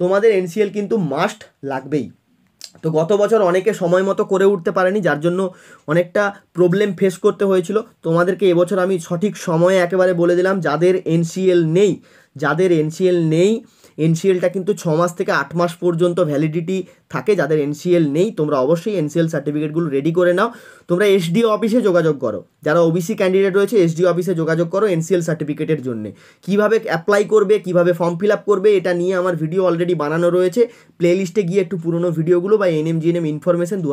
তোমাদের এনসিএল কিন্তু মাস্ট লাগবেই তো গত বছর অনেকে সময় মতো করে উঠতে পারেনি যার জন্য অনেকটা প্রবলেম ফেস করতে হয়েছিল তোমাদেরকে এবছর আমি সঠিক সময়ে একেবারে বলে দিলাম যাদের এনসিএল নেই যাদের এনসিএল নেই এনসিএলটা কিন্তু ছ মাস থেকে আট মাস পর্যন্ত ভ্যালিডিটি থাকে যাদের এনসিএল নেই তোমরা অবশ্যই এনসিএল সার্টিফিকেটগুলো রেডি করে নাও তোমরা এসডিও অফিসে যোগাযোগ করো যারা ওবিসি ক্যান্ডিডেট রয়েছে এসডিও অফিসে যোগাযোগ করো এনসিএল সার্টিফিকেটের জন্য কিভাবে অ্যাপ্লাই করবে কিভাবে ফর্ম ফিল আপ করবে এটা নিয়ে আমার ভিডিও অলরেডি বানানো রয়েছে প্লেলিস্টে গিয়ে একটু পুরনো ভিডিওগুলো বা এনএম জিএনএম ইনফরমেশন দু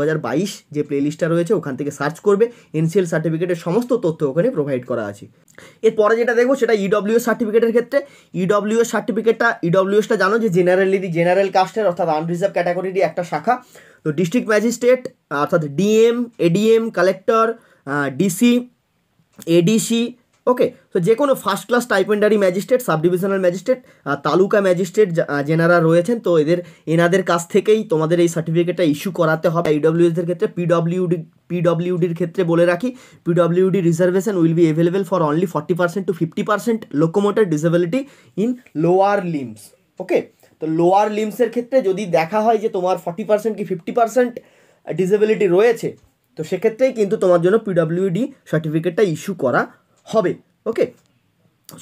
যে প্লেলিস্টটা রয়েছে ওখান থেকে সার্চ করবে এনসিএল সার্টিফিকেটের সমস্ত তথ্য ওখানে প্রোভাইড করা আছে এরপরে যেটা দেখবো সেটা ইডব্লিউ e সার্টিফিকেটের ক্ষেত্রে ইডব্লিউ সার্টিফিকেটটা ইডব্লিউএসটা জানো যে জেনারেলি জেনারেল কাস্টের অর্থাৎ আনরিজার্ভ ক্যাটাগরির একটা শাখা তো ডিস্ট্রিক্ট ম্যাজিস্ট্রেট অর্থাৎ DM ADM collector DC ADC okay so যে কোন first class stipendiary magistrate sub divisional magistrate taluka magistrate জেনেরা রয়েছেন তো ওদের ইনাদের কাছ থেকেই তোমাদের এই সার্টিফিকেটটা ইস্যু করাতে হবে ইডব্লিউএস এর ক্ষেত্রে পিডব্লিউডি পিডব্লিউডি এর ক্ষেত্রে বলে রাখি পিডব্লিউডি reservation will be available for only 40% to 50% locomotor disability in lower LIMBS okay তো লোয়ার লিমসের ক্ষেত্রে যদি দেখা হয় যে তোমার ফর্টি পার্সেন্ট কি ফিফটি পার্সেন্ট ডিসেবিলিটি রয়েছে তো সেক্ষেত্রেই কিন্তু তোমার জন্য পিডাব্লিউডি সার্টিফিকেটটা ইস্যু করা হবে ওকে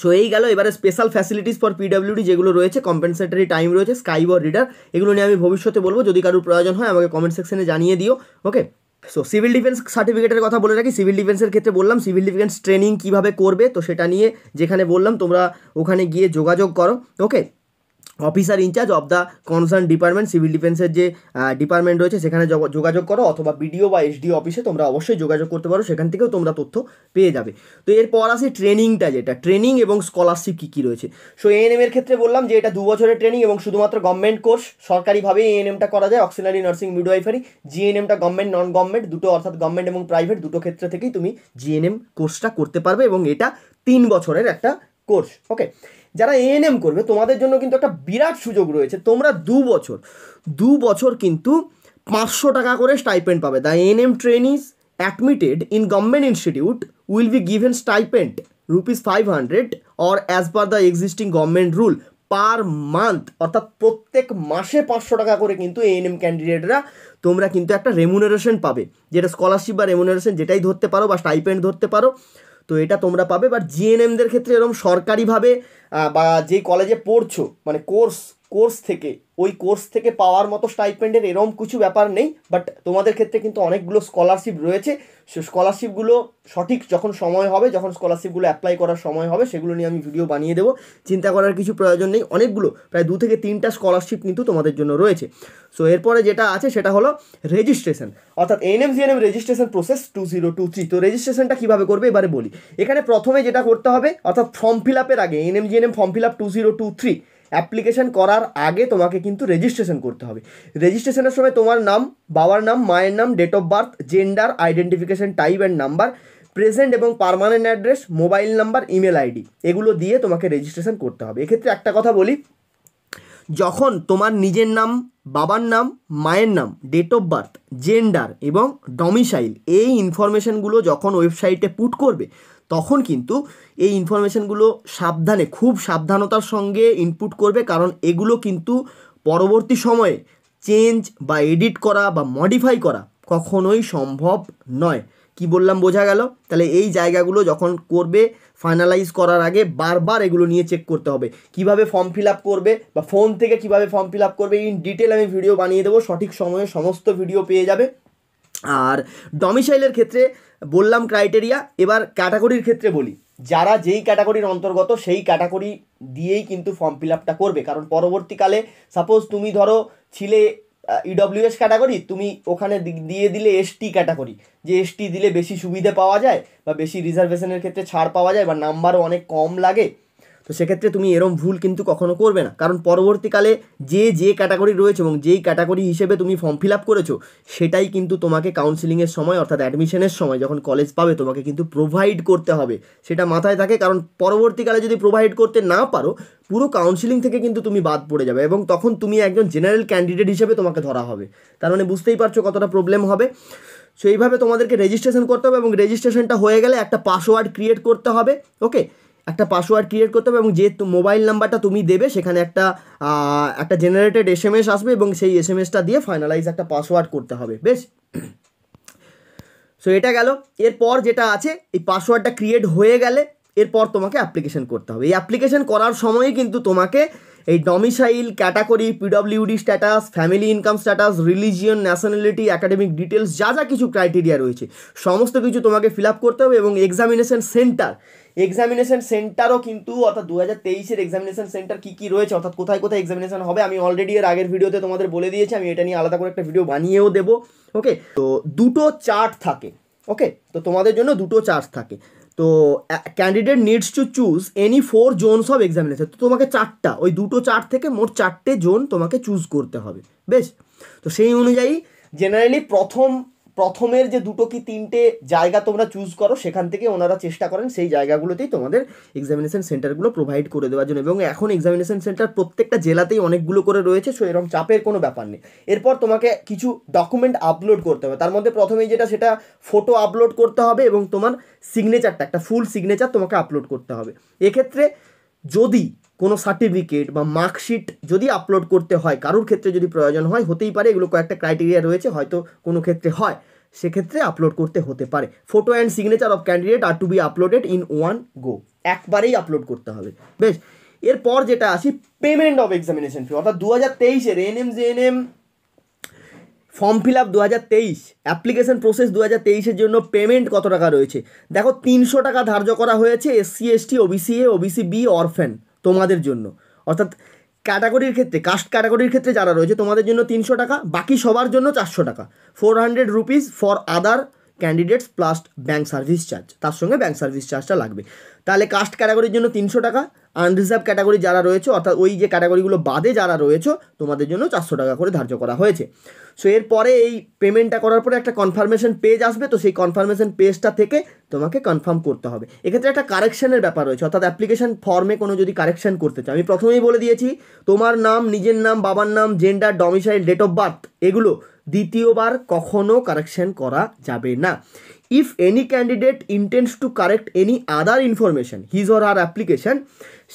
সো এই গেল এবারে স্পেশাল ফ্যাসিলিটিস ফর পিডাব্লিউডি যেগুলো রয়েছে কম্পেনসেটারি টাইম রয়েছে স্কাই ওয়ার রিডার এগুলো নিয়ে আমি ভবিষ্যতে বলবো যদি কারোর প্রয়োজন হয় আমাকে কমেন্ট সেকশনে জানিয়ে দিও ওকে সো সিভিল ডিফেন্স সার্টিফিকেটের কথা বলে রাখি সিভিল ডিফেন্সের ক্ষেত্রে বললাম সিভিল ডিফেন্স ট্রেনিং কীভাবে করবে তো সেটা নিয়ে যেখানে বললাম তোমরা ওখানে গিয়ে যোগাযোগ করো okay officer in charge of the concern department civil ডিফেন্সের যে ডিপার্টমেন্ট রয়েছে সেখানে যোগাযোগ করো অথবা বিডিও বা এসডিও অফিসে তোমরা অবশ্যই যোগাযোগ করতে পারো সেখান থেকেও তোমরা তথ্য পেয়ে যাবে তো এরপর আসে ট্রেনিংটা যেটা ট্রেনিং এবং স্কলারশিপ কী কী রয়েছে সো এএনএম এর ক্ষেত্রে বললাম যে এটা দু বছরের ট্রেনিং এবং শুধুমাত্র গভর্নমেন্ট কোর্স সরকারিভাবে এএনএমটা করা যায় অক্সিলারি নার্সিং মিডওয়াইফারি জিএনএমটা গভর্নমেন্ট নন গভর্নমেন্ট দুটো অর্থাৎ গভর্নমেন্ট এবং প্রাইভেট দুটো ক্ষেত্র থেকেই তুমি জিএনএম কোর্সটা করতে পারবে এবং এটা তিন বছরের একটা কোর্স ওকে যারা এএনএম করবে তোমাদের জন্য কিন্তু একটা বিরাট সুযোগ রয়েছে তোমরা দু বছর দু বছর কিন্তু পাঁচশো টাকা করে স্টাইপেন্ড পাবে the ANM trainees admitted in government institute will be given stipend rupees five hundred or as per the existing government rule per month অর্থাৎ প্রত্যেক মাসে পাঁচশো টাকা করে কিন্তু এএনএম ক্যান্ডিডেটরা তোমরা কিন্তু একটা রেমুনারেশন পাবে যেটা স্কলারশিপ বা রেমুনারেশন যেটাই ধরতে পারো বা স্টাইপেন্ড ধরতে পারো তো এটা তোমরা পাবে বাট জিএনএমদের ক্ষেত্রে এরকম সরকারিভাবে বা যেই কলেজে পড়ছো মানে কোর্স কোর্স থেকে ওই কোর্স থেকে পাওয়ার মতো স্টাইপেন্ডের এরম কিছু ব্যাপার নেই বাট তোমাদের ক্ষেত্রে কিন্তু অনেকগুলো স্কলারশিপ রয়েছে সে স্কলারশিপগুলো সঠিক যখন সময় হবে যখন স্কলারশিপগুলো অ্যাপ্লাই করার সময় হবে সেগুলো নিয়ে আমি ভিডিও বানিয়ে দেবো চিন্তা করার কিছু প্রয়োজন নেই অনেকগুলো প্রায় দু থেকে তিনটা স্কলারশিপ কিন্তু তোমাদের জন্য রয়েছে সো এরপরে যেটা আছে সেটা হলো রেজিস্ট্রেশন অর্থাৎ NM GNM registration process two zero two three তো রেজিস্ট্রেশনটা কীভাবে করবে এবারে বলি এখানে প্রথমে যেটা করতে হবে অর্থাৎ ফর্ম ফিল আপের আগে G GNM form fill up two zero two three application করার আগে তোমাকে কিন্তু রেজিস্ট্রেশন করতে হবে রেজিস্ট্রেশনের সময় তোমার নাম বাবার নাম মায়ের নাম date of birth gender identification type and number present এবং permanent address mobile number email ID এগুলো দিয়ে তোমাকে রেজিস্ট্রেশন করতে হবে এক্ষেত্রে একটা কথা বলি যখন তোমার নিজের নাম বাবার নাম মায়ের নাম ডেট অফ বার্থ জেন্ডার এবং ডমিসাইল এই ইনফরমেশানগুলো যখন ওয়েবসাইটে পুট করবে তখন কিন্তু এই ইনফরমেশানগুলো সাবধানে খুব সাবধানতার সঙ্গে ইনপুট করবে কারণ এগুলো কিন্তু পরবর্তী সময়ে চেঞ্জ বা এডিট করা বা মডিফাই করা কখনোই সম্ভব নয় কি বললাম বোঝা গেল তাহলে এই জায়গাগুলো যখন করবে ফাইনালাইজ করার আগে বারবার এগুলো নিয়ে চেক করতে হবে কিভাবে ফর্ম ফিল আপ করবে বা ফোন থেকে কিভাবে ফর্ম ফিল আপ করবে ইন ডিটেল আমি ভিডিও বানিয়ে দেবো সঠিক সময়ে সমস্ত ভিডিও পেয়ে যাবে আর ডমিসাইলের ক্ষেত্রে বললাম ক্রাইটেরিয়া এবার ক্যাটাগরির ক্ষেত্রে বলি যারা যেই ক্যাটাগরির অন্তর্গত সেই ক্যাটাগরি দিয়েই কিন্তু ফর্ম ফিল আপটা করবে কারণ পরবর্তীকালে সাপোজ তুমি ধরো ছিলে ইডব্লিউএস ক্যাটাগরি e তুমি ওখানে দিয়ে দিলে এসটি ক্যাটাগরি যে এসটি দিলে বেশি সুবিধে পাওয়া যায় বা বেশি রিজার্ভেশনের ক্ষেত্রে ছাড় পাওয়া যায় বা নাম্বারও অনেক কম লাগে তো সেক্ষেত্রে তুমি এরম ভুল কিন্তু কখনো করবে না কারণ পরবর্তীকালে যে যে ক্যাটাগরি রয়েছে এবং যেই ক্যাটাগরি হিসেবে তুমি ফর্ম ফিল আপ করেছো সেটাই কিন্তু তোমাকে কাউন্সিলিংয়ের সময় অর্থাৎ অ্যাডমিশনের সময় যখন কলেজ পাবে তোমাকে কিন্তু প্রোভাইড করতে হবে সেটা মাথায় থাকে কারণ পরবর্তীকালে যদি প্রোভাইড করতে না পারো পুরো কাউন্সিলিং থেকে কিন্তু তুমি বাদ পড়ে যাবে এবং তখন তুমি একজন জেনারেল ক্যান্ডিডেট হিসেবে তোমাকে ধরা হবে তার মানে বুঝতেই পারছো কতটা প্রবলেম হবে সো এইভাবে তোমাদেরকে রেজিস্ট্রেশন করতে হবে এবং রেজিস্ট্রেশনটা হয়ে গেলে একটা পাসওয়ার্ড ক্রিয়েট করতে হবে ওকে একটা পাসওয়ার্ড ক্রিয়েট করতে হবে এবং যে মোবাইল নাম্বারটা তুমি দেবে সেখানে একটা একটা জেনারেটেড এস এম এস আসবে এবং সেই এস এম এসটা দিয়ে ফাইনালাইজ একটা পাসওয়ার্ড করতে হবে বেশ সো এটা গেল এরপর যেটা আছে এই পাসওয়ার্ডটা ক্রিয়েট হয়ে গেলে এরপর তোমাকে অ্যাপ্লিকেশন করতে হবে এই অ্যাপ্লিকেশন করার সময়ই কিন্তু তোমাকে এই ডমিসাইল ক্যাটাগরি পিডব্লিউডি status family income status religion nationality academic details যা যা কিছু ক্রাইটেরিয়া রয়েছে সমস্ত কিছু তোমাকে ফিল আপ করতে হবে এবং এক্সামিনেশন সেন্টার এক্সামিনেশন সেন্টারও কিন্তু অর্থাৎ দু হাজার তেইশের এক্সামিনেশন সেন্টার কী কী রয়েছে অর্থাৎ কোথায় কোথায় এক্সামিনেশন হবে আমি অলরেডি এর আগের ভিডিওতে তোমাদের বলে দিয়েছি আমি এটা নিয়ে আলাদা করে একটা ভিডিও বানিয়েও দেবো ওকে তো দুটো চার্ট থাকে ওকে তো তোমাদের জন্য দুটো চার্ট থাকে তো candidate needs to choose any four zones of examination তো তোমাকে চারটা ওই দুটো চার্ট থেকে মোট চারটে জোন তোমাকে চুজ করতে হবে বেশ তো সেই অনুযায়ী জেনারেলি প্রথম প্রথমের যে দুটো কি তিনটে জায়গা তোমরা চুজ করো সেখান থেকে ওনারা চেষ্টা করেন সেই জায়গাগুলোতেই তোমাদের এক্সামিনেশন সেন্টারগুলো প্রোভাইড করে দেওয়ার জন্য এবং এখন এক্সামিনেশন সেন্টার প্রত্যেকটা জেলাতেই অনেকগুলো করে রয়েছে সো এরকম চাপের কোনো ব্যাপার নেই এরপর তোমাকে কিছু ডকুমেন্ট আপলোড করতে হবে তার মধ্যে প্রথমেই যেটা সেটা ফটো আপলোড করতে হবে এবং তোমার সিগনেচারটা একটা ফুল সিগনেচার তোমাকে আপলোড করতে হবে এক্ষেত্রে যদি কোনো সার্টিফিকেট বা মার্কশিট যদি আপলোড করতে হয় কারোর ক্ষেত্রে যদি প্রয়োজন হয় হতেই পারে এগুলো কয়েকটা ক্রাইটেরিয়া রয়েছে হয়তো কোনো ক্ষেত্রে হয় সেক্ষেত্রে আপলোড করতে হতে পারে photo and signature of candidate are to be uploaded in one go একবারেই আপলোড করতে হবে বেশ এরপর যেটা আসি পেমেন্ট অফ এক্সামিনেশন ফি অর্থাৎ দু হাজার তেইশের G N M form fill up দু হাজার তেইশ অ্যাপ্লিকেশন প্রসেস দু হাজার তেইশের জন্য পেমেন্ট কত টাকা রয়েছে দেখো তিনশো টাকা ধার্য করা হয়েছে SC ST OBC A OBC B orphan তোমাদের জন্য অর্থাৎ ক্যাটাগরির ক্ষেত্রে কাস্ট ক্যাটাগরির ক্ষেত্রে যারা রয়েছে তোমাদের জন্য তিনশো টাকা বাকি সবার জন্য চারশো টাকা four hundred rupees for other candidates plus bank service charge তার সঙ্গে ব্যাঙ্ক সার্ভিস চার্জটা লাগবে তাহলে কাস্ট ক্যাটাগরির জন্য তিনশো টাকা আনরিজার্ভ ক্যাটাগরি যারা রয়েছে অর্থাৎ ওই যে ক্যাটাগরিগুলো বাদে যারা রয়েছে তোমাদের জন্য চারশো টাকা করে ধার্য করা হয়েছে সো এরপরে এই পেমেন্টটা করার পরে একটা কনফার্মেশন পেজ আসবে তো সেই কনফার্মেশন পেজটা থেকে তোমাকে কনফার্ম করতে হবে এক্ষেত্রে একটা কারেকশানের ব্যাপার রয়েছে অর্থাৎ অ্যাপ্লিকেশন ফর্মে কোনো যদি কারেকশান করতে চাও আমি প্রথমেই বলে দিয়েছি তোমার নাম নিজের নাম বাবার নাম gender domicile date of birth এগুলো দ্বিতীয়বার কখনো কারেকশান করা যাবে না if any candidate intends to correct any other information his or her application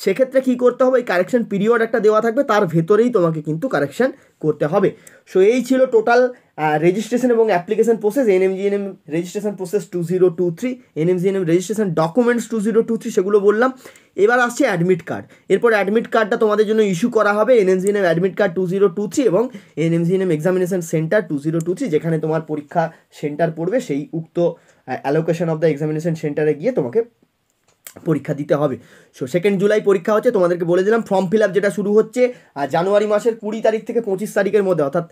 সেক্ষেত্রে কি করতে হবে এই কারেকশান পিরিয়ড একটা দেওয়া থাকবে তার ভেতরেই তোমাকে কিন্তু কারেকশান করতে হবে সো এই ছিল টোটাল রেজিস্ট্রেশন এবং application process NMG M registration process two zero two three NMG M registration documents two zero two three সেগুলো বললাম এবার আসছে অ্যাডমিট কার্ড এরপর অ্যাডমিট কার্ডটা তোমাদের জন্য ইস্যু করা হবে NMG M admit card two zero two three এবং NMG M examination centre two zero two three যেখানে তোমার পরীক্ষা সেন্টার পড়বে সেই উক্ত অ্যালোকেশন অফ দ্য এক্সামিনেশন সেন্টারে গিয়ে তোমাকে পরীক্ষা দিতে হবে সো সেকেন্ড জুলাই পরীক্ষা হচ্ছে তোমাদেরকে বলে দিলাম ফর্ম ফিল যেটা শুরু হচ্ছে জানুয়ারি মাসের কুড়ি তারিখ থেকে পঁচিশ তারিখের মধ্যে অর্থাৎ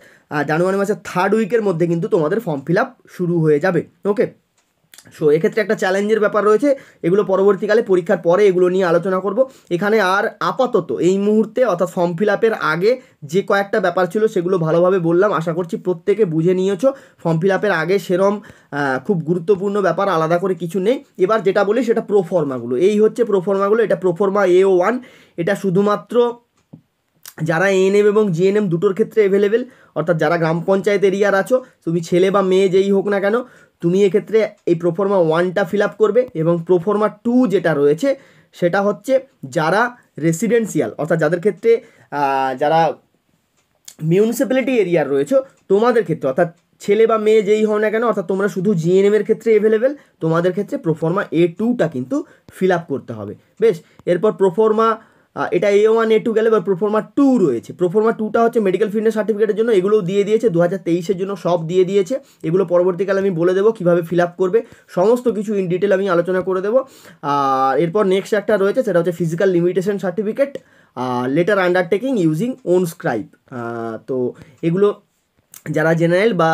জানুয়ারি মাসের থার্ড উইকের মধ্যে কিন্তু তোমাদের ফর্ম ফিল শুরু হয়ে যাবে ওকে সো এক্ষেত্রে একটা চ্যালেঞ্জের ব্যাপার রয়েছে এগুলো পরবর্তীকালে পরীক্ষার পরে এগুলো নিয়ে আলোচনা করব এখানে আর আপাতত এই মুহূর্তে অর্থাৎ ফর্ম ফিল আপের আগে যে কয়েকটা ব্যাপার ছিল সেগুলো ভালোভাবে বললাম আশা করছি প্রত্যেকে বুঝে নিয়েছ ফর্ম ফিল আপের আগে সেরম খুব গুরুত্বপূর্ণ ব্যাপার আলাদা করে কিছু নেই এবার যেটা বলি সেটা প্রোফর্মাগুলো এই হচ্ছে প্রোফর্মাগুলো এটা প্রোফর্মা এ ওয়ান এটা শুধুমাত্র যারা এএনএম এবং জিএনএম দুটোর ক্ষেত্রে অ্যাভেলেবেল অর্থাৎ যারা গ্রাম পঞ্চায়েত এরিয়ার আছো তুমি ছেলে বা মেয়ে যেই হোক না কেন তুমি এক্ষেত্রে এই প্রোফর্মা ওয়ানটা ফিল আপ করবে এবং প্রোফর্মা টু যেটা রয়েছে সেটা হচ্ছে যারা রেসিডেন্সিয়াল অর্থাৎ যাদের ক্ষেত্রে যারা মিউনিসিপ্যালিটি এরিয়ার রয়েছে তোমাদের ক্ষেত্রে অর্থাৎ ছেলে বা মেয়ে যেই হও না কেন অর্থাৎ তোমরা শুধু জিএনএমের ক্ষেত্রে এভেলেবেল তোমাদের ক্ষেত্রে প্রোফর্মা এ টুটা কিন্তু ফিল আপ করতে হবে বেশ এরপর প্রোফর্মা এটা এ ওয়ান এ টু গেলে বা প্রোফর্মা টু রয়েছে প্রোফর্মা টুটা হচ্ছে মেডিকেল ফিটনেস সার্টিফিকেটের জন্য এগুলোও দিয়ে দিয়েছে দু হাজার তেইশের জন্য সব দিয়ে দিয়েছে এগুলো পরবর্তীকালে আমি বলে দেবো কীভাবে ফিল আপ করবে সমস্ত কিছু ইন ডিটেল আমি আলোচনা করে দেবো আর এরপর নেক্সট একটা রয়েছে সেটা হচ্ছে physical limitation certificate letter undertaking using own scribe তো এগুলো যারা জেনারেল বা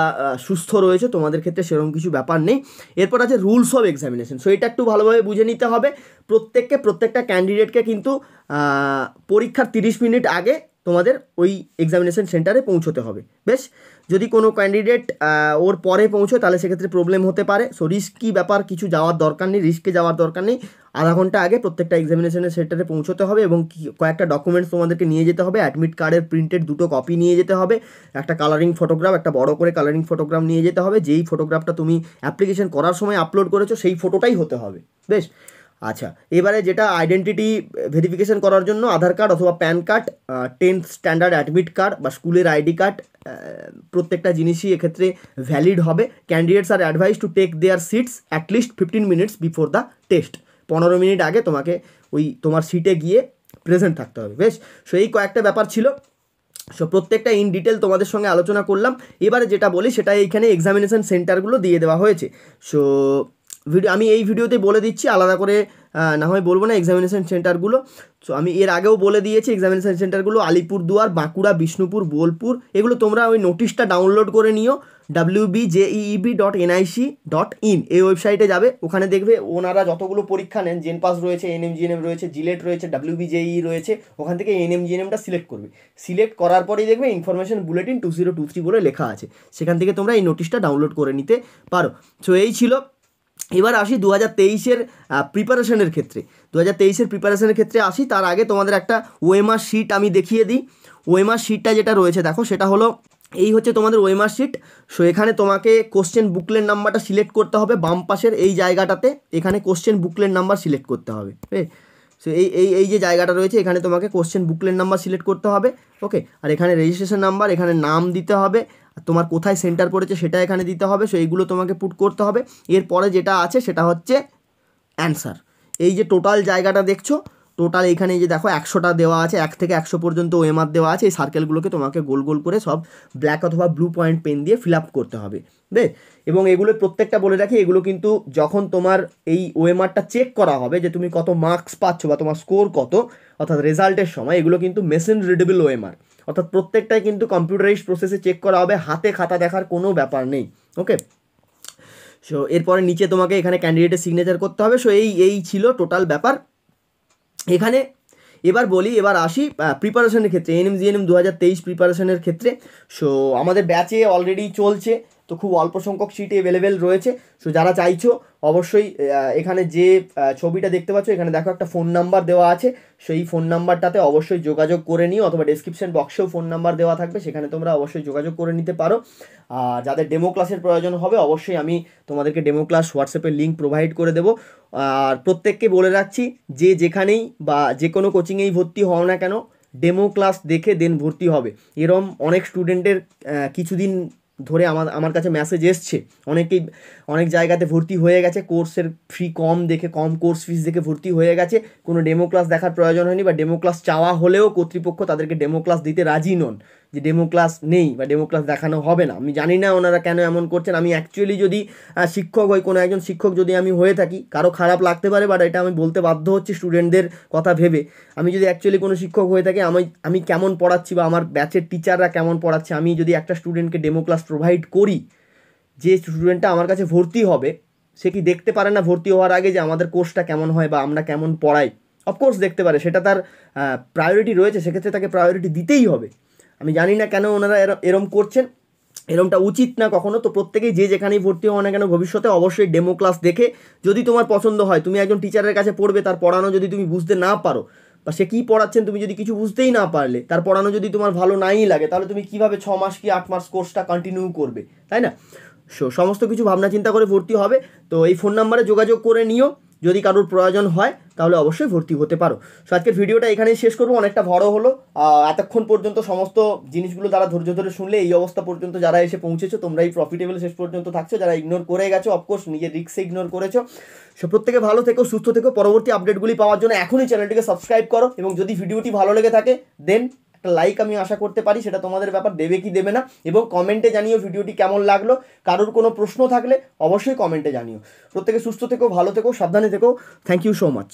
সুস্থ রয়েছে তোমাদের ক্ষেত্রে সেরকম কিছু ব্যাপার নেই এরপর আছে রুলস অফ এক্সামিনেশন সো এটা একটু ভালোভাবে বুঝে নিতে হবে প্রত্যেককে প্রত্যেকটা ক্যান্ডিডেটকে কিন্তু পরীক্ষার তিরিশ মিনিট আগে তোমাদের ওই এক্সামিনেশন সেন্টারে পৌঁছতে হবে বেশ যদি কোনো ক্যান্ডিডেট ওর পরে পৌঁছয় তাহলে সেক্ষেত্রে প্রবলেম হতে পারে সো রিস্কি ব্যাপার কিছু যাওয়ার দরকার নেই রিস্কে যাওয়ার দরকার নেই আধা ঘন্টা আগে প্রত্যেকটা এক্সামিনেশনের সেন্টারে পৌঁছতে হবে এবং কয়েকটা ডকুমেন্টস তোমাদেরকে নিয়ে যেতে হবে অ্যাডমিট কার্ডের প্রিন্টেড দুটো কপি নিয়ে যেতে হবে একটা কালারিং ফটোগ্রাফ একটা বড় করে কালারিং ফটোগ্রাফ নিয়ে যেতে হবে যেই ফটোগ্রাফটা তুমি অ্যাপ্লিকেশন করার সময় আপলোড করেছো সেই ফটোটাই হতে হবে বেশ আচ্ছা এবারে যেটা আইডেন্টিটি ভেরিফিকেশন করার জন্য আধার কার্ড অথবা PAN card tenth standard admit card বা স্কুলের আইডি কার্ড প্রত্যেকটা জিনিসই এক্ষেত্রে ভ্যালিড হবে candidates are advise to take their seats at least fifteen minutes before the test পনেরো মিনিট আগে তোমাকে ওই তোমার সিটে গিয়ে প্রেজেন্ট থাকতে হবে বেশ সো এই কয়েকটা ব্যাপার ছিল সো প্রত্যেকটা ইন ডিটেল তোমাদের সঙ্গে আলোচনা করলাম এবারে যেটা বলি সেটা এইখানে এক্সামিনেশন সেন্টারগুলো দিয়ে দেওয়া হয়েছে সো ভিডিও আমি এই ভিডিওতে বলে দিচ্ছি আলাদা করে না হয় বলবো না এক্সামিনেশান সেন্টারগুলো সো আমি এর আগেও বলে দিয়েছি এক্সামিনেশান সেন্টারগুলো আলিপুরদুয়ার বাঁকুড়া বিষ্ণুপুর বোলপুর এগুলো তোমরা ওই নোটিশটা ডাউনলোড করে নিও W B JEB dot NIC dot in এই ওয়েবসাইটে যাবে ওখানে দেখবে ওনারা যতগুলো পরীক্ষা নেন জেনপাস রয়েছে এন এম রয়েছে জিলেট e রয়েছে ডাব্লিউ বি ই রয়েছে ওখান থেকে এনএম জিএনএমটা সিলেক্ট করবে সিলেক্ট করার পরেই দেখবে information bulletin two zero two three বলে লেখা আছে সেখান থেকে তোমরা এই নোটিশটা ডাউনলোড করে নিতে পারো সো এই ছিল এবার আসি দু হাজার তেইশের প্রিপারেশনের ক্ষেত্রে দু হাজার তেইশের প্রিপারেশনের ক্ষেত্রে আসি তার আগে তোমাদের একটা ওয়েমার শিট আমি দেখিয়ে দিই ওয়েমার শিটটা যেটা রয়েছে দেখো সেটা হলো এই হচ্ছে তোমাদের ওয়েমার শিট সো এখানে তোমাকে কোশ্চেন বুকলের নাম্বারটা সিলেক্ট করতে হবে বাম পাশের এই জায়গাটাতে এখানে কোশ্চেন বুকলের নাম্বার সিলেক্ট করতে হবে সো এই এই এই যে জায়গাটা রয়েছে এখানে তোমাকে কোশ্চেন বুকলের নাম্বার সিলেক্ট করতে হবে ওকে আর এখানে রেজিস্ট্রেশন নাম্বার এখানে নাম দিতে হবে তোমার কোথায় সেন্টার পড়েছে সেটা এখানে দিতে হবে সো এইগুলো তোমাকে পুট করতে হবে এরপরে যেটা আছে সেটা হচ্ছে অ্যান্সার এই যে টোটাল জায়গাটা দেখছো টোটাল এখানে যে দেখো একশোটা দেওয়া আছে এক থেকে একশো পর্যন্ত ওএমআর দেওয়া আছে এই সার্কেলগুলোকে তোমাকে গোল গোল করে সব ব্ল্যাক অথবা ব্লু পয়েন্ট পেন দিয়ে ফিল আপ করতে হবে দে এবং এগুলো প্রত্যেকটা বলে রাখি এগুলো কিন্তু যখন তোমার এই ওএমআরটা চেক করা হবে যে তুমি কত মার্কস পাচ্ছ বা তোমার স্কোর কত অর্থাৎ রেজাল্টের সময় এগুলো কিন্তু মেশিন রিডেবল ওএমআর অর্থাৎ প্রত্যেকটাই কিন্তু কম্পিউটারাইজ প্রসেসে চেক করা হবে হাতে খাতা দেখার কোনো ব্যাপার নেই ওকে সো এরপরে নিচে তোমাকে এখানে ক্যান্ডিডেটের সিগনেচার করতে হবে সো এই এই ছিল টোটাল ব্যাপার এখানে এবার বলি এবার আসি প্রিপারেশনের ক্ষেত্রে এনএম জিএনএম দু হাজার তেইশ প্রিপারেশনের ক্ষেত্রে সো আমাদের ব্যাচে অলরেডি চলছে তো খুব অল্প সংখ্যক সিট অ্যাভেলেবেল রয়েছে সো যারা চাইছো অবশ্যই এখানে যে ছবিটা দেখতে পাচ্ছ এখানে দেখো একটা ফোন নাম্বার দেওয়া আছে সেই ফোন নাম্বারটাতে অবশ্যই যোগাযোগ করে নিও অথবা ডেসক্রিপশন বক্সেও ফোন নাম্বার দেওয়া থাকবে সেখানে তোমরা অবশ্যই যোগাযোগ করে নিতে পারো আর যাদের ডেমো ক্লাসের প্রয়োজন হবে অবশ্যই আমি তোমাদেরকে ডেমো ক্লাস হোয়াটসঅ্যাপের লিঙ্ক প্রোভাইড করে দেবো আর প্রত্যেককে বলে রাখছি যে যেখানেই বা যে কোনো কোচিংয়েই ভর্তি হও না কেন ডেমো ক্লাস দেখে দেন ভর্তি হবে এরম অনেক স্টুডেন্টের কিছুদিন ধরে আমার আমার কাছে মেসেজ এসছে অনেকেই অনেক জায়গাতে ভর্তি হয়ে গেছে কোর্সের ফি কম দেখে কম কোর্স ফিস দেখে ভর্তি হয়ে গেছে কোনো ডেমো ক্লাস দেখার প্রয়োজন হয়নি বা ডেমো ক্লাস চাওয়া হলেও কর্তৃপক্ষ তাদেরকে ডেমো ক্লাস দিতে রাজি নন যে ডেমো ক্লাস নেই বা ডেমো ক্লাস দেখানো হবে না আমি জানি না ওনারা কেন এমন করছেন আমি অ্যাকচুয়ালি যদি শিক্ষক হই কোনো একজন শিক্ষক যদি আমি হয়ে থাকি কারো খারাপ লাগতে পারে বাট এটা আমি বলতে বাধ্য হচ্ছি স্টুডেন্টদের কথা ভেবে আমি যদি অ্যাকচুয়ালি কোনো শিক্ষক হয়ে থাকি আমি আমি কেমন পড়াচ্ছি বা আমার ব্যাচের টিচাররা কেমন পড়াচ্ছে আমি যদি একটা স্টুডেন্টকে ডেমো ক্লাস প্রোভাইড করি যে স্টুডেন্টটা আমার কাছে ভর্তি হবে সে কি দেখতে পারে না ভর্তি হওয়ার আগে যে আমাদের কোর্সটা কেমন হয় বা আমরা কেমন পড়াই অফকোর্স দেখতে পারে সেটা তার প্রায়োরিটি রয়েছে সেক্ষেত্রে তাকে প্রায়োরিটি দিতেই হবে আমি জানি না কেন ওনারা এরম করছেন এরমটা উচিত না কখনো তো প্রত্যেকেই যে যেখানেই ভর্তি হওয়া না কেন ভবিষ্যতে অবশ্যই ডেমো ক্লাস দেখে যদি তোমার পছন্দ হয় তুমি একজন টিচারের কাছে পড়বে তার পড়ানো যদি তুমি বুঝতে না পারো বা সে কী পড়াচ্ছেন তুমি যদি কিছু বুঝতেই না পারলে তার পড়ানো যদি তোমার ভালো নাই লাগে তাহলে তুমি কীভাবে ছ মাস কি আট মাস কোর্সটা কন্টিনিউ করবে তাই না সমস্ত কিছু ভাবনা চিন্তা করে ভর্তি হবে তো এই ফোন নাম্বারে যোগাযোগ করে নিও যদি কারোর প্রয়োজন হয় তাহলে অবশ্যই ভর্তি হতে পারো সো আজকের ভিডিওটা এখানেই শেষ করবো অনেকটা বড় হলো এতক্ষণ পর্যন্ত সমস্ত জিনিসগুলো যারা ধৈর্য ধরে শুনলে এই অবস্থা পর্যন্ত যারা এসে পৌঁছেছো তোমরা এই প্রফিটেবল শেষ পর্যন্ত থাকছো যারা ইগনোর করে গেছো অফকোর্স নিজের রিক্সে ইগনোর করেছো সো প্রত্যেকে ভালো থেকো সুস্থ থেকো পরবর্তী আপডেটগুলি পাওয়ার জন্য এখনই চ্যানেলটিকে সাবস্ক্রাইব করো এবং যদি ভিডিওটি ভালো লেগে থাকে দেন একটা লাইক আমি আশা করতে পারি সেটা তোমাদের ব্যাপার দেবে কি দেবে না এবং কমেন্টে জানিও ভিডিওটি কেমন লাগলো কারোর কোনো প্রশ্ন থাকলে অবশ্যই কমেন্টে জানিও প্রত্যেকে সুস্থ থেকো ভালো থেকো সাবধানে থেকো থ্যাংক ইউ সো মাচ